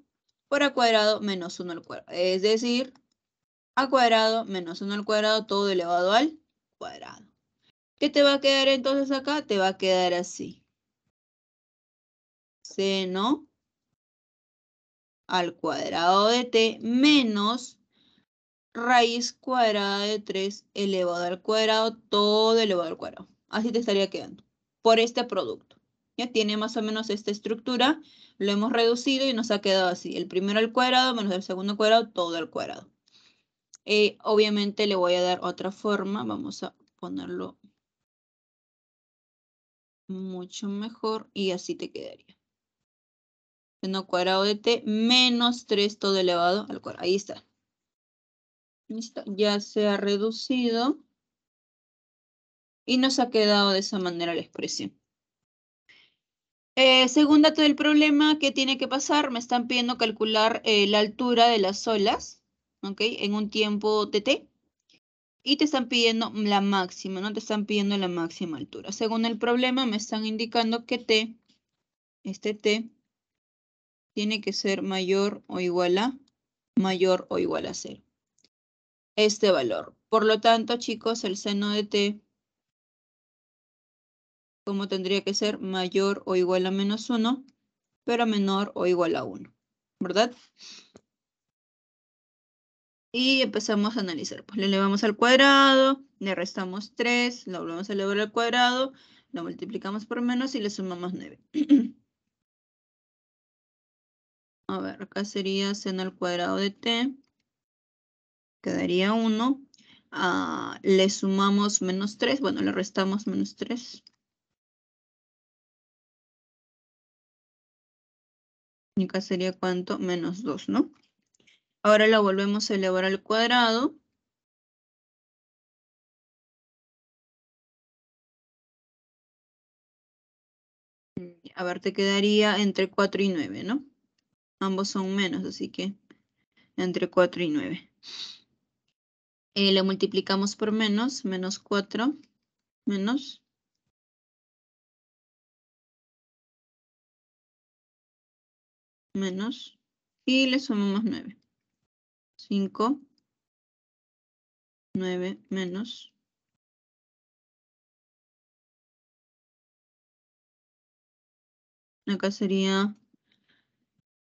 por a cuadrado menos 1 al cuadrado. Es decir, a cuadrado menos 1 al cuadrado, todo elevado al cuadrado. ¿Qué te va a quedar entonces acá? Te va a quedar así. Seno al cuadrado de t menos raíz cuadrada de 3 elevado al cuadrado, todo elevado al cuadrado. Así te estaría quedando por este producto. Ya tiene más o menos esta estructura, lo hemos reducido y nos ha quedado así. El primero al cuadrado menos el segundo cuadrado, todo al cuadrado. Eh, obviamente le voy a dar otra forma, vamos a ponerlo mucho mejor y así te quedaría. Seno cuadrado de t menos 3 todo elevado al cuadrado. Ahí está. ya se ha reducido. Y nos ha quedado de esa manera la expresión. Eh, según dato del problema, ¿qué tiene que pasar? Me están pidiendo calcular eh, la altura de las olas, ¿ok? En un tiempo de t Y te están pidiendo la máxima, ¿no? Te están pidiendo la máxima altura. Según el problema, me están indicando que T, este T, tiene que ser mayor o igual a, mayor o igual a cero. Este valor. Por lo tanto, chicos, el seno de T como tendría que ser mayor o igual a menos 1, pero menor o igual a 1, ¿verdad? Y empezamos a analizar. Pues le elevamos al cuadrado, le restamos 3, lo volvemos a elevar al cuadrado, lo multiplicamos por menos y le sumamos 9. a ver, acá sería seno al cuadrado de t, quedaría 1. Ah, le sumamos menos 3, bueno, le restamos menos 3. única sería cuánto? Menos 2, ¿no? Ahora lo volvemos a elevar al cuadrado. A ver, te quedaría entre 4 y 9, ¿no? Ambos son menos, así que entre 4 y 9. Eh, multiplicamos por menos, menos 4, menos menos, y le sumamos 9. 5, 9 menos. Acá sería,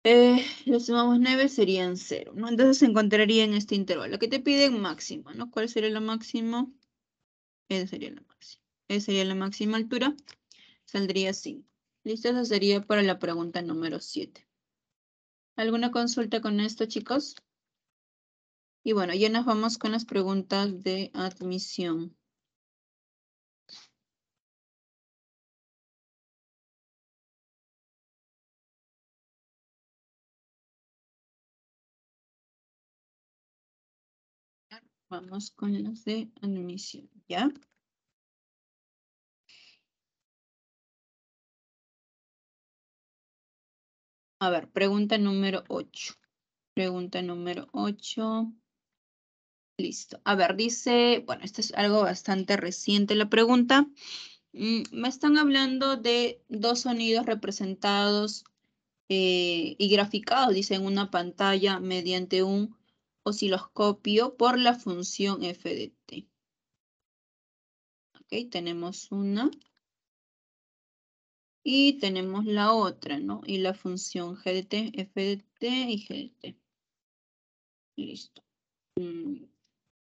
eh, le sumamos 9, serían 0, ¿no? Entonces se encontraría en este intervalo. Lo que te piden máximo, ¿no? ¿Cuál sería lo máximo? Esa sería la máxima. Esa sería la máxima altura. Saldría 5. Listo, esa sería para la pregunta número 7. ¿Alguna consulta con esto, chicos? Y bueno, ya nos vamos con las preguntas de admisión. Vamos con las de admisión, ¿ya? A ver, pregunta número 8. Pregunta número 8. Listo. A ver, dice, bueno, esto es algo bastante reciente la pregunta. Mm, me están hablando de dos sonidos representados eh, y graficados, dice, en una pantalla mediante un osciloscopio por la función FDT. Ok, tenemos una y tenemos la otra, ¿no? Y la función g de t, f de t y g de t. Listo. Mm,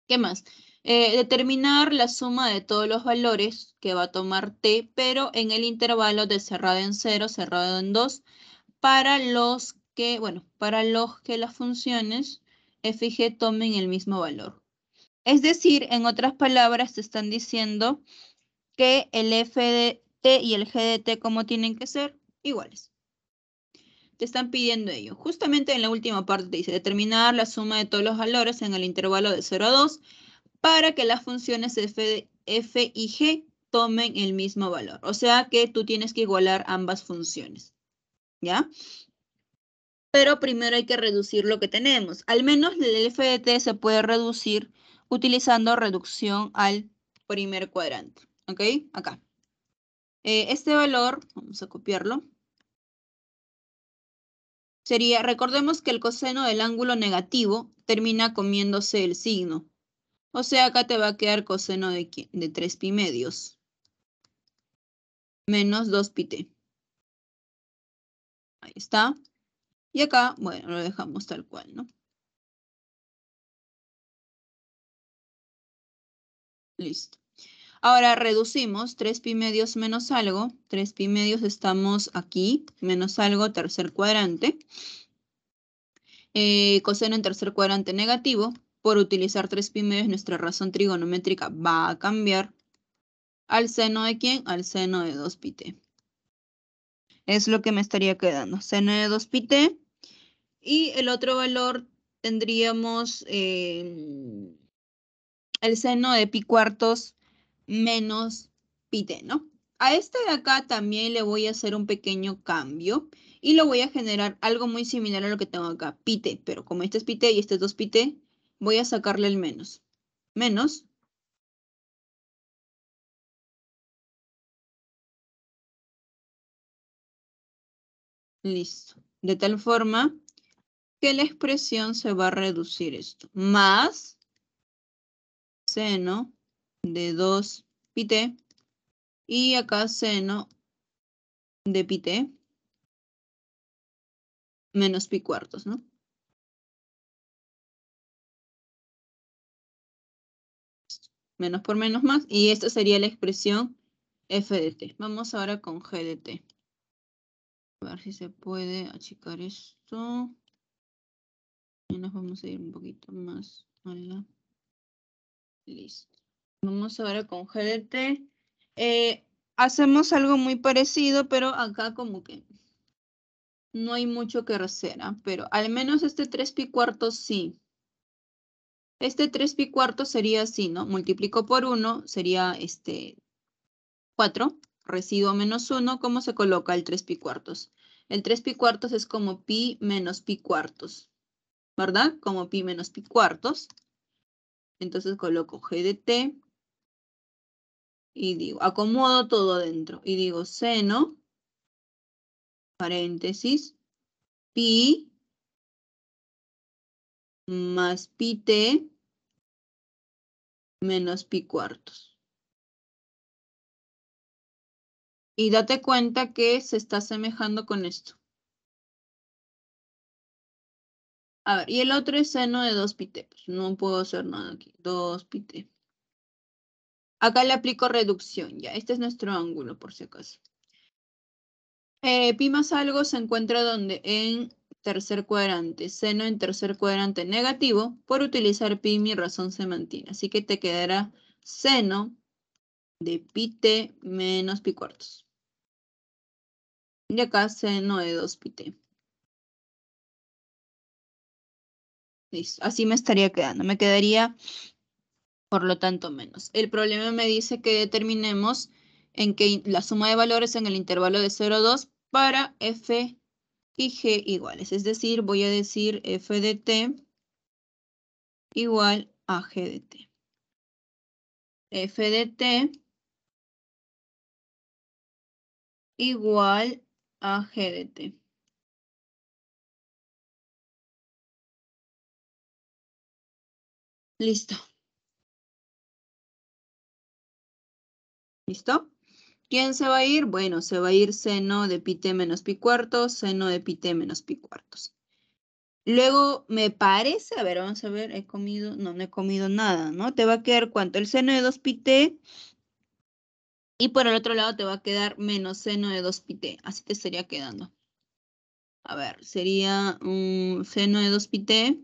¿Qué más? Eh, determinar la suma de todos los valores que va a tomar t, pero en el intervalo de cerrado en 0, cerrado en 2, para los que, bueno, para los que las funciones f y g tomen el mismo valor. Es decir, en otras palabras, se están diciendo que el f de y el G de T como tienen que ser iguales. Te están pidiendo ello. Justamente en la última parte te dice determinar la suma de todos los valores en el intervalo de 0 a 2 para que las funciones f, f y g tomen el mismo valor. O sea que tú tienes que igualar ambas funciones. ¿Ya? Pero primero hay que reducir lo que tenemos. Al menos el f de t se puede reducir utilizando reducción al primer cuadrante. ¿Ok? Acá. Eh, este valor, vamos a copiarlo, sería, recordemos que el coseno del ángulo negativo termina comiéndose el signo. O sea, acá te va a quedar coseno de, de 3 pi medios. Menos 2 pi t. Ahí está. Y acá, bueno, lo dejamos tal cual, ¿no? Listo. Ahora reducimos 3 pi medios menos algo. 3 pi medios estamos aquí, menos algo, tercer cuadrante. Eh, coseno en tercer cuadrante negativo. Por utilizar 3 pi medios, nuestra razón trigonométrica va a cambiar. ¿Al seno de quién? Al seno de 2 pi t. Es lo que me estaría quedando. Seno de 2 pi t. Y el otro valor tendríamos el seno de pi cuartos menos pite, ¿no? A este de acá también le voy a hacer un pequeño cambio y lo voy a generar algo muy similar a lo que tengo acá, pite, pero como este es pite y este es 2 pite, voy a sacarle el menos. Menos. Listo. De tal forma que la expresión se va a reducir esto. Más seno de 2 pi t. Y acá seno de pi t menos pi cuartos, ¿no? Menos por menos más. Y esta sería la expresión f de t. Vamos ahora con g de t. A ver si se puede achicar esto. Y nos vamos a ir un poquito más a la... Listo. Vamos ahora con GDT. Eh, hacemos algo muy parecido, pero acá como que no hay mucho que hacer, ¿ah? pero al menos este 3 pi cuartos sí. Este 3 pi cuartos sería así, ¿no? Multiplico por 1, sería este 4, residuo menos 1, ¿cómo se coloca el 3 pi cuartos? El 3 pi cuartos es como pi menos pi cuartos, ¿verdad? Como pi menos pi cuartos. Entonces coloco g de t y digo, acomodo todo dentro y digo seno, paréntesis, pi más pi t menos pi cuartos. Y date cuenta que se está asemejando con esto. A ver, y el otro es seno de 2 pi t. Pues no puedo hacer nada aquí. 2 pi t. Acá le aplico reducción, ya. Este es nuestro ángulo, por si acaso. Eh, pi más algo se encuentra donde en tercer cuadrante, seno en tercer cuadrante negativo, por utilizar pi mi razón se mantiene. Así que te quedará seno de pi t menos pi cuartos. Y acá seno de 2 pi t. Listo, así me estaría quedando. Me quedaría por lo tanto menos. El problema me dice que determinemos en que la suma de valores en el intervalo de 0, 2 para f y g iguales. Es decir, voy a decir f de t igual a g de t. f de t igual a g de t. Listo. ¿Listo? ¿Quién se va a ir? Bueno, se va a ir seno de pi t menos pi cuartos, seno de pi t menos pi cuartos. Luego me parece, a ver, vamos a ver, he comido, no, no he comido nada, ¿no? Te va a quedar cuánto, el seno de 2pi t, y por el otro lado te va a quedar menos seno de 2pi t. así te estaría quedando. A ver, sería un seno de 2pi t,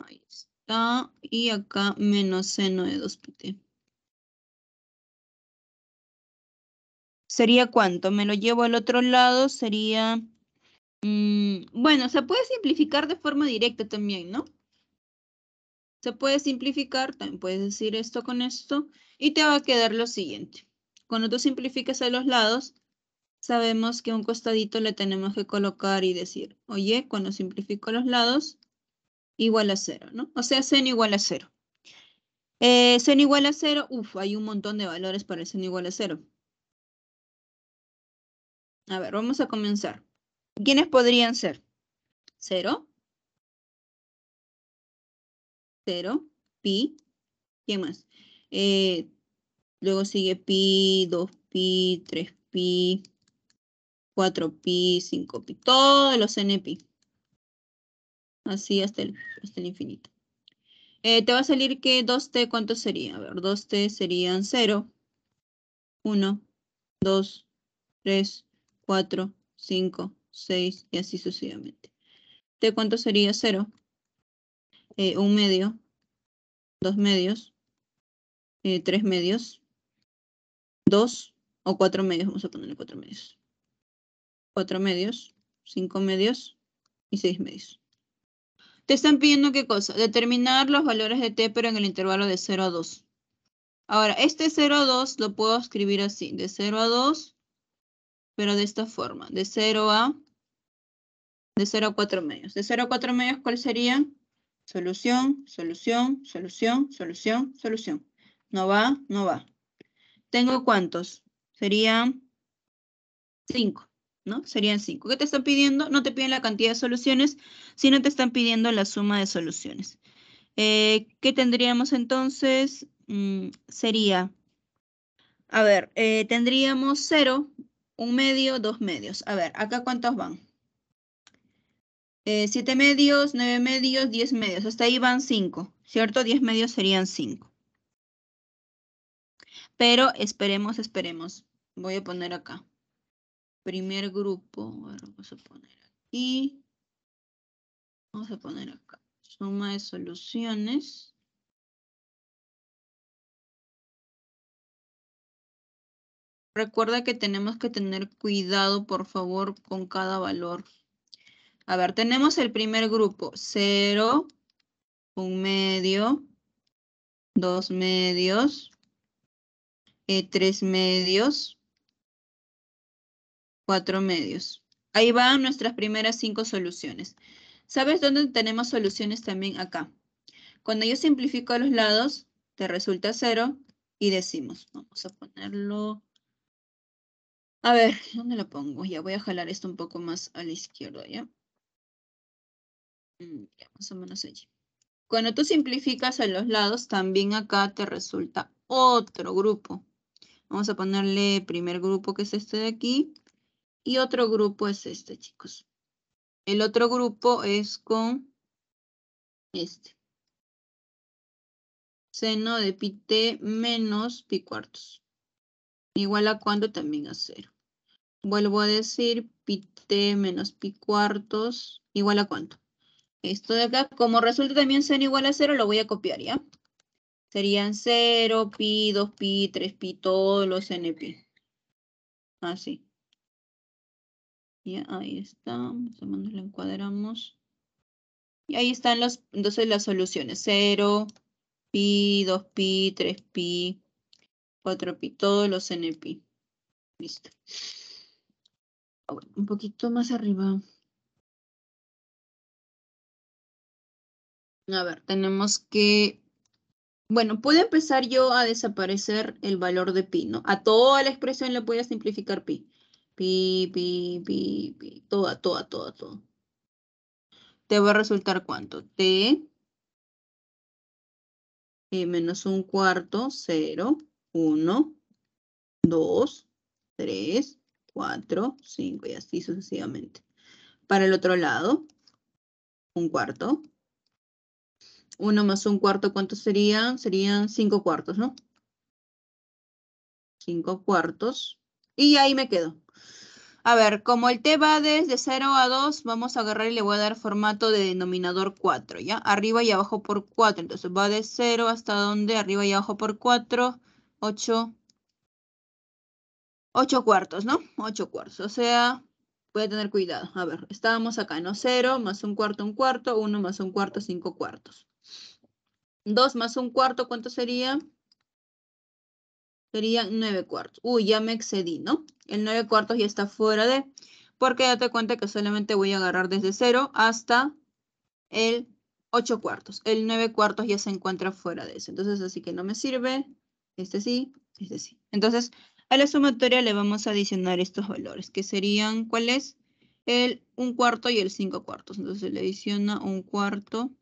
ahí está, y acá menos seno de 2pi t. sería cuánto, me lo llevo al otro lado, sería... Mm, bueno, se puede simplificar de forma directa también, ¿no? Se puede simplificar, también puedes decir esto con esto, y te va a quedar lo siguiente. Cuando tú simplificas a los lados, sabemos que un costadito le tenemos que colocar y decir, oye, cuando simplifico los lados, igual a cero, ¿no? O sea, sen igual a cero. Eh, igual a cero, uff, hay un montón de valores para el igual a cero. A ver, vamos a comenzar. ¿Quiénes podrían ser? Cero. Cero. Pi. ¿Qué más? Eh, luego sigue pi, 2pi, 3pi, 4pi, 5pi. Todos los npi. Así hasta el, el infinito. Eh, te va a salir que 2t, ¿cuánto sería? A ver, 2t serían 0, 1, 2, 3, 4, 5, 6 y así sucesivamente. ¿De cuánto sería 0? Eh, un medio, dos medios, eh, tres medios, dos o cuatro medios, vamos a ponerle cuatro medios. Cuatro medios, cinco medios y seis medios. Te están pidiendo qué cosa? Determinar los valores de t, pero en el intervalo de 0 a 2. Ahora, este 0 a 2 lo puedo escribir así, de 0 a 2 pero de esta forma, de 0 a, de 0 a 4 medios. De 0 a 4 medios, ¿cuál sería? Solución, solución, solución, solución, solución. No va, no va. ¿Tengo cuántos? Serían 5, ¿no? Serían 5. ¿Qué te están pidiendo? No te piden la cantidad de soluciones, sino te están pidiendo la suma de soluciones. Eh, ¿Qué tendríamos entonces? Mm, sería, a ver, eh, tendríamos 0 un medio, dos medios. A ver, acá cuántos van. Eh, siete medios, nueve medios, diez medios. Hasta ahí van cinco, ¿cierto? Diez medios serían cinco. Pero esperemos, esperemos. Voy a poner acá. Primer grupo. vamos a poner aquí. Vamos a poner acá. Suma de soluciones. Recuerda que tenemos que tener cuidado, por favor, con cada valor. A ver, tenemos el primer grupo, 0, un medio, dos medios, eh, tres medios, cuatro medios. Ahí van nuestras primeras cinco soluciones. ¿Sabes dónde tenemos soluciones también acá? Cuando yo simplifico los lados, te resulta cero y decimos, vamos a ponerlo a ver, ¿dónde la pongo? Ya voy a jalar esto un poco más a la izquierda, ¿ya? Mm, ya más o menos allí. Cuando tú simplificas a los lados, también acá te resulta otro grupo. Vamos a ponerle primer grupo, que es este de aquí. Y otro grupo es este, chicos. El otro grupo es con este. Seno de pi t menos pi cuartos. Igual a cuando también a cero. Vuelvo a decir, pi t menos pi cuartos, ¿igual a cuánto? Esto de acá, como resulta también ser igual a 0, lo voy a copiar, ¿ya? Serían 0, pi, 2pi, 3pi, todos los npi. Así. Ya, ahí está. Vamos a encuadramos. Y ahí están los, entonces las soluciones. 0, pi, 2pi, 3pi, 4pi, todos los npi. Listo un poquito más arriba. A ver, tenemos que... Bueno, puede empezar yo a desaparecer el valor de pi, ¿no? A toda la expresión le voy a simplificar pi. Pi, pi, pi, pi. Todo, todo, toda, todo. Te va a resultar cuánto? T eh, menos un cuarto, cero, uno, dos, tres. 4, 5 y así sucesivamente. Para el otro lado, un cuarto. 1 más un cuarto, ¿cuántos serían? Serían 5 cuartos, ¿no? 5 cuartos. Y ahí me quedo. A ver, como el t va desde 0 a 2, vamos a agarrar y le voy a dar formato de denominador 4, ¿ya? Arriba y abajo por 4. Entonces va de 0 hasta donde, arriba y abajo por 4, 8, 8 cuartos, ¿no? 8 cuartos, o sea, voy a tener cuidado. A ver, estábamos acá, ¿no? 0 más un cuarto, un cuarto, 1 más un cuarto, 5 cuartos. 2 más un cuarto, ¿cuánto sería? Sería 9 cuartos. Uy, ya me excedí, ¿no? El 9 cuartos ya está fuera de, porque date cuenta que solamente voy a agarrar desde 0 hasta el 8 cuartos. El 9 cuartos ya se encuentra fuera de eso. Entonces, así que no me sirve. Este sí, este sí. Entonces, a la sumatoria le vamos a adicionar estos valores, que serían, ¿cuál es? El 1 cuarto y el 5 cuartos. Entonces le adiciona un cuarto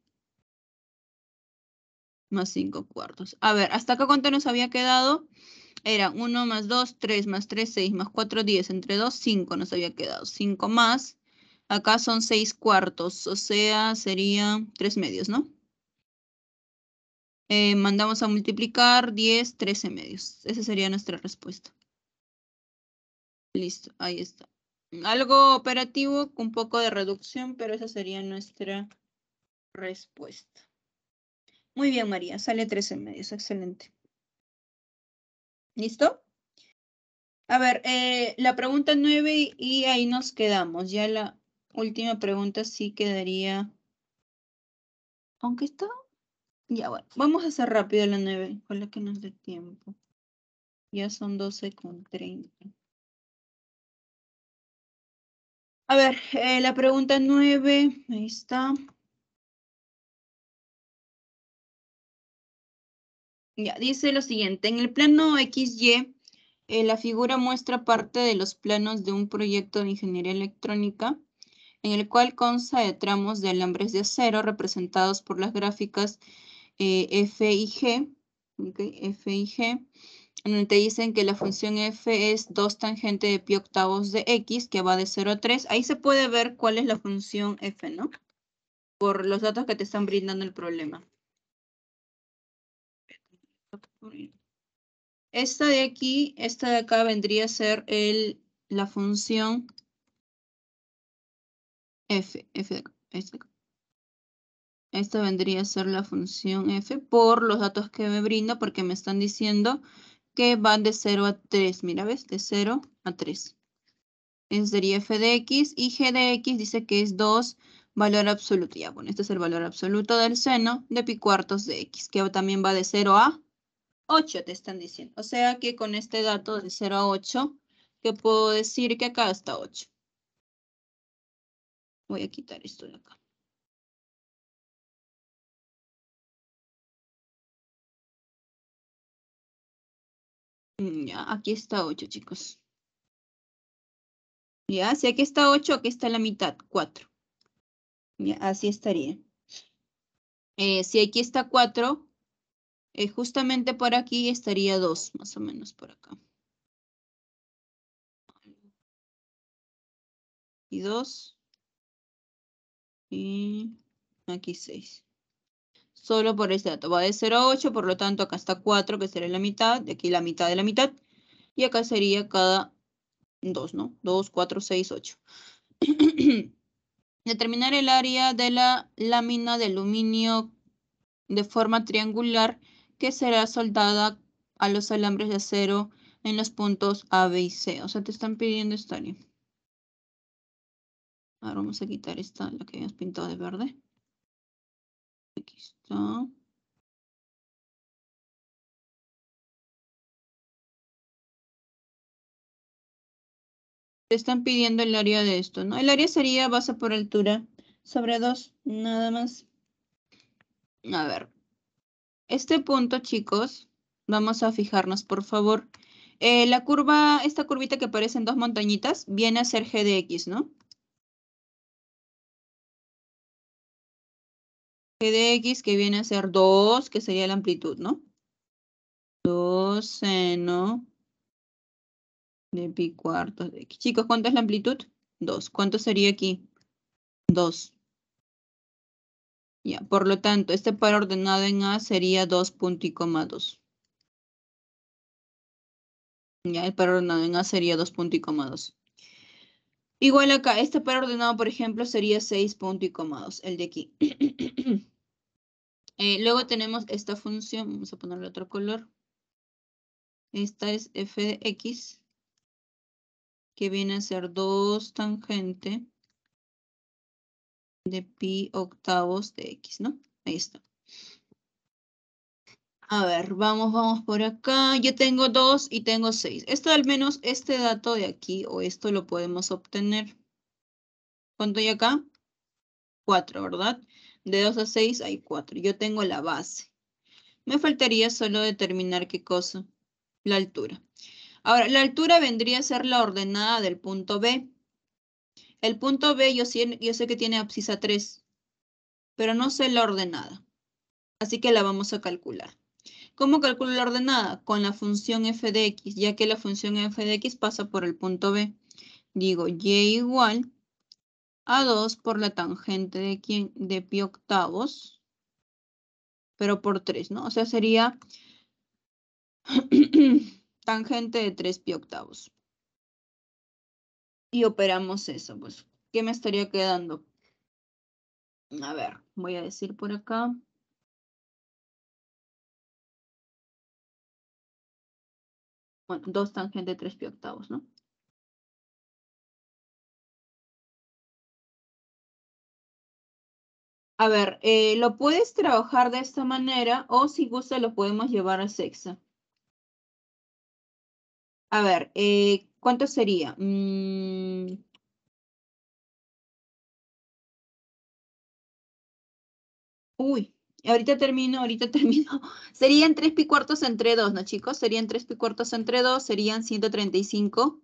más 5 cuartos. A ver, ¿hasta acá cuánto nos había quedado? Era 1 más 2, 3 más 3, 6 más 4, 10. Entre 2, 5 nos había quedado. 5 más. Acá son 6 cuartos, o sea, serían 3 medios, ¿no? Eh, mandamos a multiplicar 10, 13 medios. Esa sería nuestra respuesta. Listo, ahí está. Algo operativo un poco de reducción, pero esa sería nuestra respuesta. Muy bien, María, sale tres en medio, excelente. ¿Listo? A ver, eh, la pregunta nueve y ahí nos quedamos. Ya la última pregunta sí quedaría... Aunque está... Ya, bueno, vamos a hacer rápido la nueve, con la que nos dé tiempo. Ya son 12 con 30. A ver, eh, la pregunta nueve, ahí está. Ya, dice lo siguiente, en el plano XY, eh, la figura muestra parte de los planos de un proyecto de ingeniería electrónica, en el cual consta de tramos de alambres de acero representados por las gráficas eh, F y G, F y G, te dicen que la función f es 2 tangente de pi octavos de x, que va de 0 a 3. Ahí se puede ver cuál es la función f, ¿no? Por los datos que te están brindando el problema. Esta de aquí, esta de acá vendría a ser el, la función f, esta, esta vendría a ser la función f por los datos que me brinda, porque me están diciendo que van de 0 a 3, mira, ¿ves? De 0 a 3. Eso sería f de x y g de x dice que es 2 valor absoluto. Ya, bueno, este es el valor absoluto del seno de pi cuartos de x, que también va de 0 a 8, te están diciendo. O sea que con este dato de 0 a 8, que puedo decir que acá está 8. Voy a quitar esto de acá. Mm, aquí está 8, chicos. Ya, si aquí está 8, aquí está la mitad, 4. Ya, así estaría. Eh, si aquí está 4, eh, justamente por aquí estaría 2, más o menos por acá. Y 2. Y aquí 6 solo por este dato. Va de 0 a 8, por lo tanto acá está 4, que sería la mitad, de aquí la mitad de la mitad, y acá sería cada 2, ¿no? 2, 4, 6, 8. Determinar el área de la lámina de aluminio de forma triangular que será soldada a los alambres de acero en los puntos A, B y C. O sea, te están pidiendo esta área. Ahora vamos a quitar esta, la que habíamos pintado de verde. Aquí Te están pidiendo el área de esto, ¿no? El área sería base por altura sobre 2, nada más. A ver. Este punto, chicos, vamos a fijarnos, por favor. Eh, la curva, esta curvita que aparece en dos montañitas, viene a ser g de x, ¿no? de x que viene a ser 2, que sería la amplitud, ¿no? 2 seno de pi cuarto de x. Chicos, ¿cuánto es la amplitud? 2. ¿Cuánto sería aquí? 2. Ya, por lo tanto, este par ordenado en A sería 2 punto y coma 2. Ya, el par ordenado en A sería 2 punto y coma 2. Igual acá, este par ordenado, por ejemplo, sería 6 punto y coma 2, el de aquí. Eh, luego tenemos esta función, vamos a ponerle otro color. Esta es f de x, que viene a ser 2 tangente de pi octavos de x, ¿no? Ahí está. A ver, vamos, vamos por acá. Yo tengo 2 y tengo 6. Esto al menos, este dato de aquí o esto lo podemos obtener. ¿Cuánto hay acá? 4, ¿verdad? De 2 a 6 hay 4. Yo tengo la base. Me faltaría solo determinar qué cosa. La altura. Ahora, la altura vendría a ser la ordenada del punto B. El punto B yo, sé, que tiene abscisa 3, pero no sé la ordenada. Así que la vamos a calcular. ¿Cómo calculo la ordenada? Con la función f de x, ya que la función f de x pasa por el punto B. Digo y igual a2 por la tangente de, de pi octavos, pero por 3, ¿no? O sea, sería tangente de 3 pi octavos. Y operamos eso, pues, ¿qué me estaría quedando? A ver, voy a decir por acá. Bueno, 2 tangente de 3 pi octavos, ¿no? A ver, eh, lo puedes trabajar de esta manera o si gusta lo podemos llevar a sexo? A ver, eh, ¿cuánto sería? Mm. Uy, ahorita termino, ahorita termino. Serían tres pi cuartos entre dos, ¿no, chicos? Serían tres pi cuartos entre dos, serían 135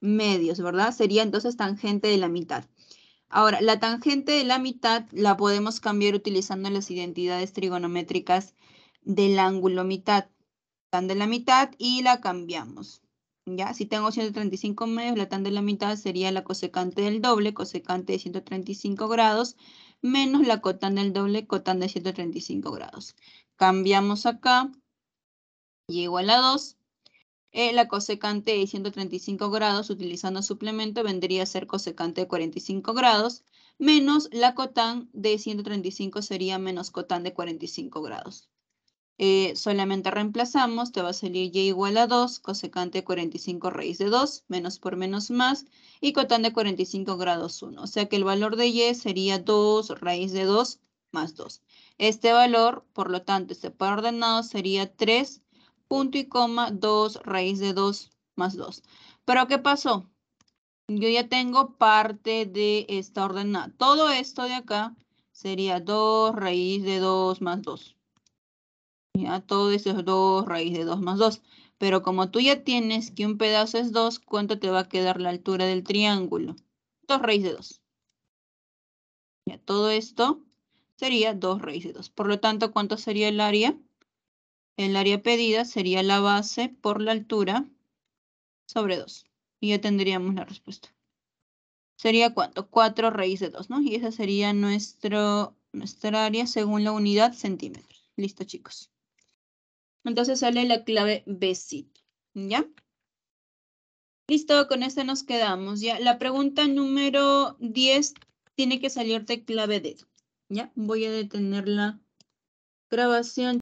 medios, ¿verdad? Sería entonces tangente de la mitad. Ahora, la tangente de la mitad la podemos cambiar utilizando las identidades trigonométricas del ángulo mitad. Tan de la mitad y la cambiamos. ¿Ya? Si tengo 135 medios, la tan de la mitad sería la cosecante del doble, cosecante de 135 grados, menos la cotan del doble, cotan de 135 grados. Cambiamos acá, y igual a 2, la cosecante de 135 grados utilizando suplemento vendría a ser cosecante de 45 grados, menos la cotán de 135 sería menos cotán de 45 grados. Eh, solamente reemplazamos, te va a salir y igual a 2, cosecante 45 raíz de 2, menos por menos más, y cotán de 45 grados 1. O sea que el valor de y sería 2 raíz de 2 más 2. Este valor, por lo tanto, este par ordenado sería 3 punto y coma 2 raíz de 2 más 2. Pero ¿qué pasó? Yo ya tengo parte de esta ordenada. Todo esto de acá sería 2 raíz de 2 más 2. Ya todo eso es 2 raíz de 2 más 2. Pero como tú ya tienes que un pedazo es 2, ¿cuánto te va a quedar la altura del triángulo? 2 raíz de 2. Ya todo esto sería 2 raíz de 2. Por lo tanto, ¿cuánto sería el área? El área pedida sería la base por la altura sobre 2. Y ya tendríamos la respuesta. ¿Sería cuánto? 4 raíz de 2, ¿no? Y esa sería nuestro, nuestra área según la unidad centímetros. Listo, chicos. Entonces sale la clave B ¿ya? Listo, con esta nos quedamos, ¿ya? La pregunta número 10 tiene que salir de clave D ¿ya? Voy a detener la grabación.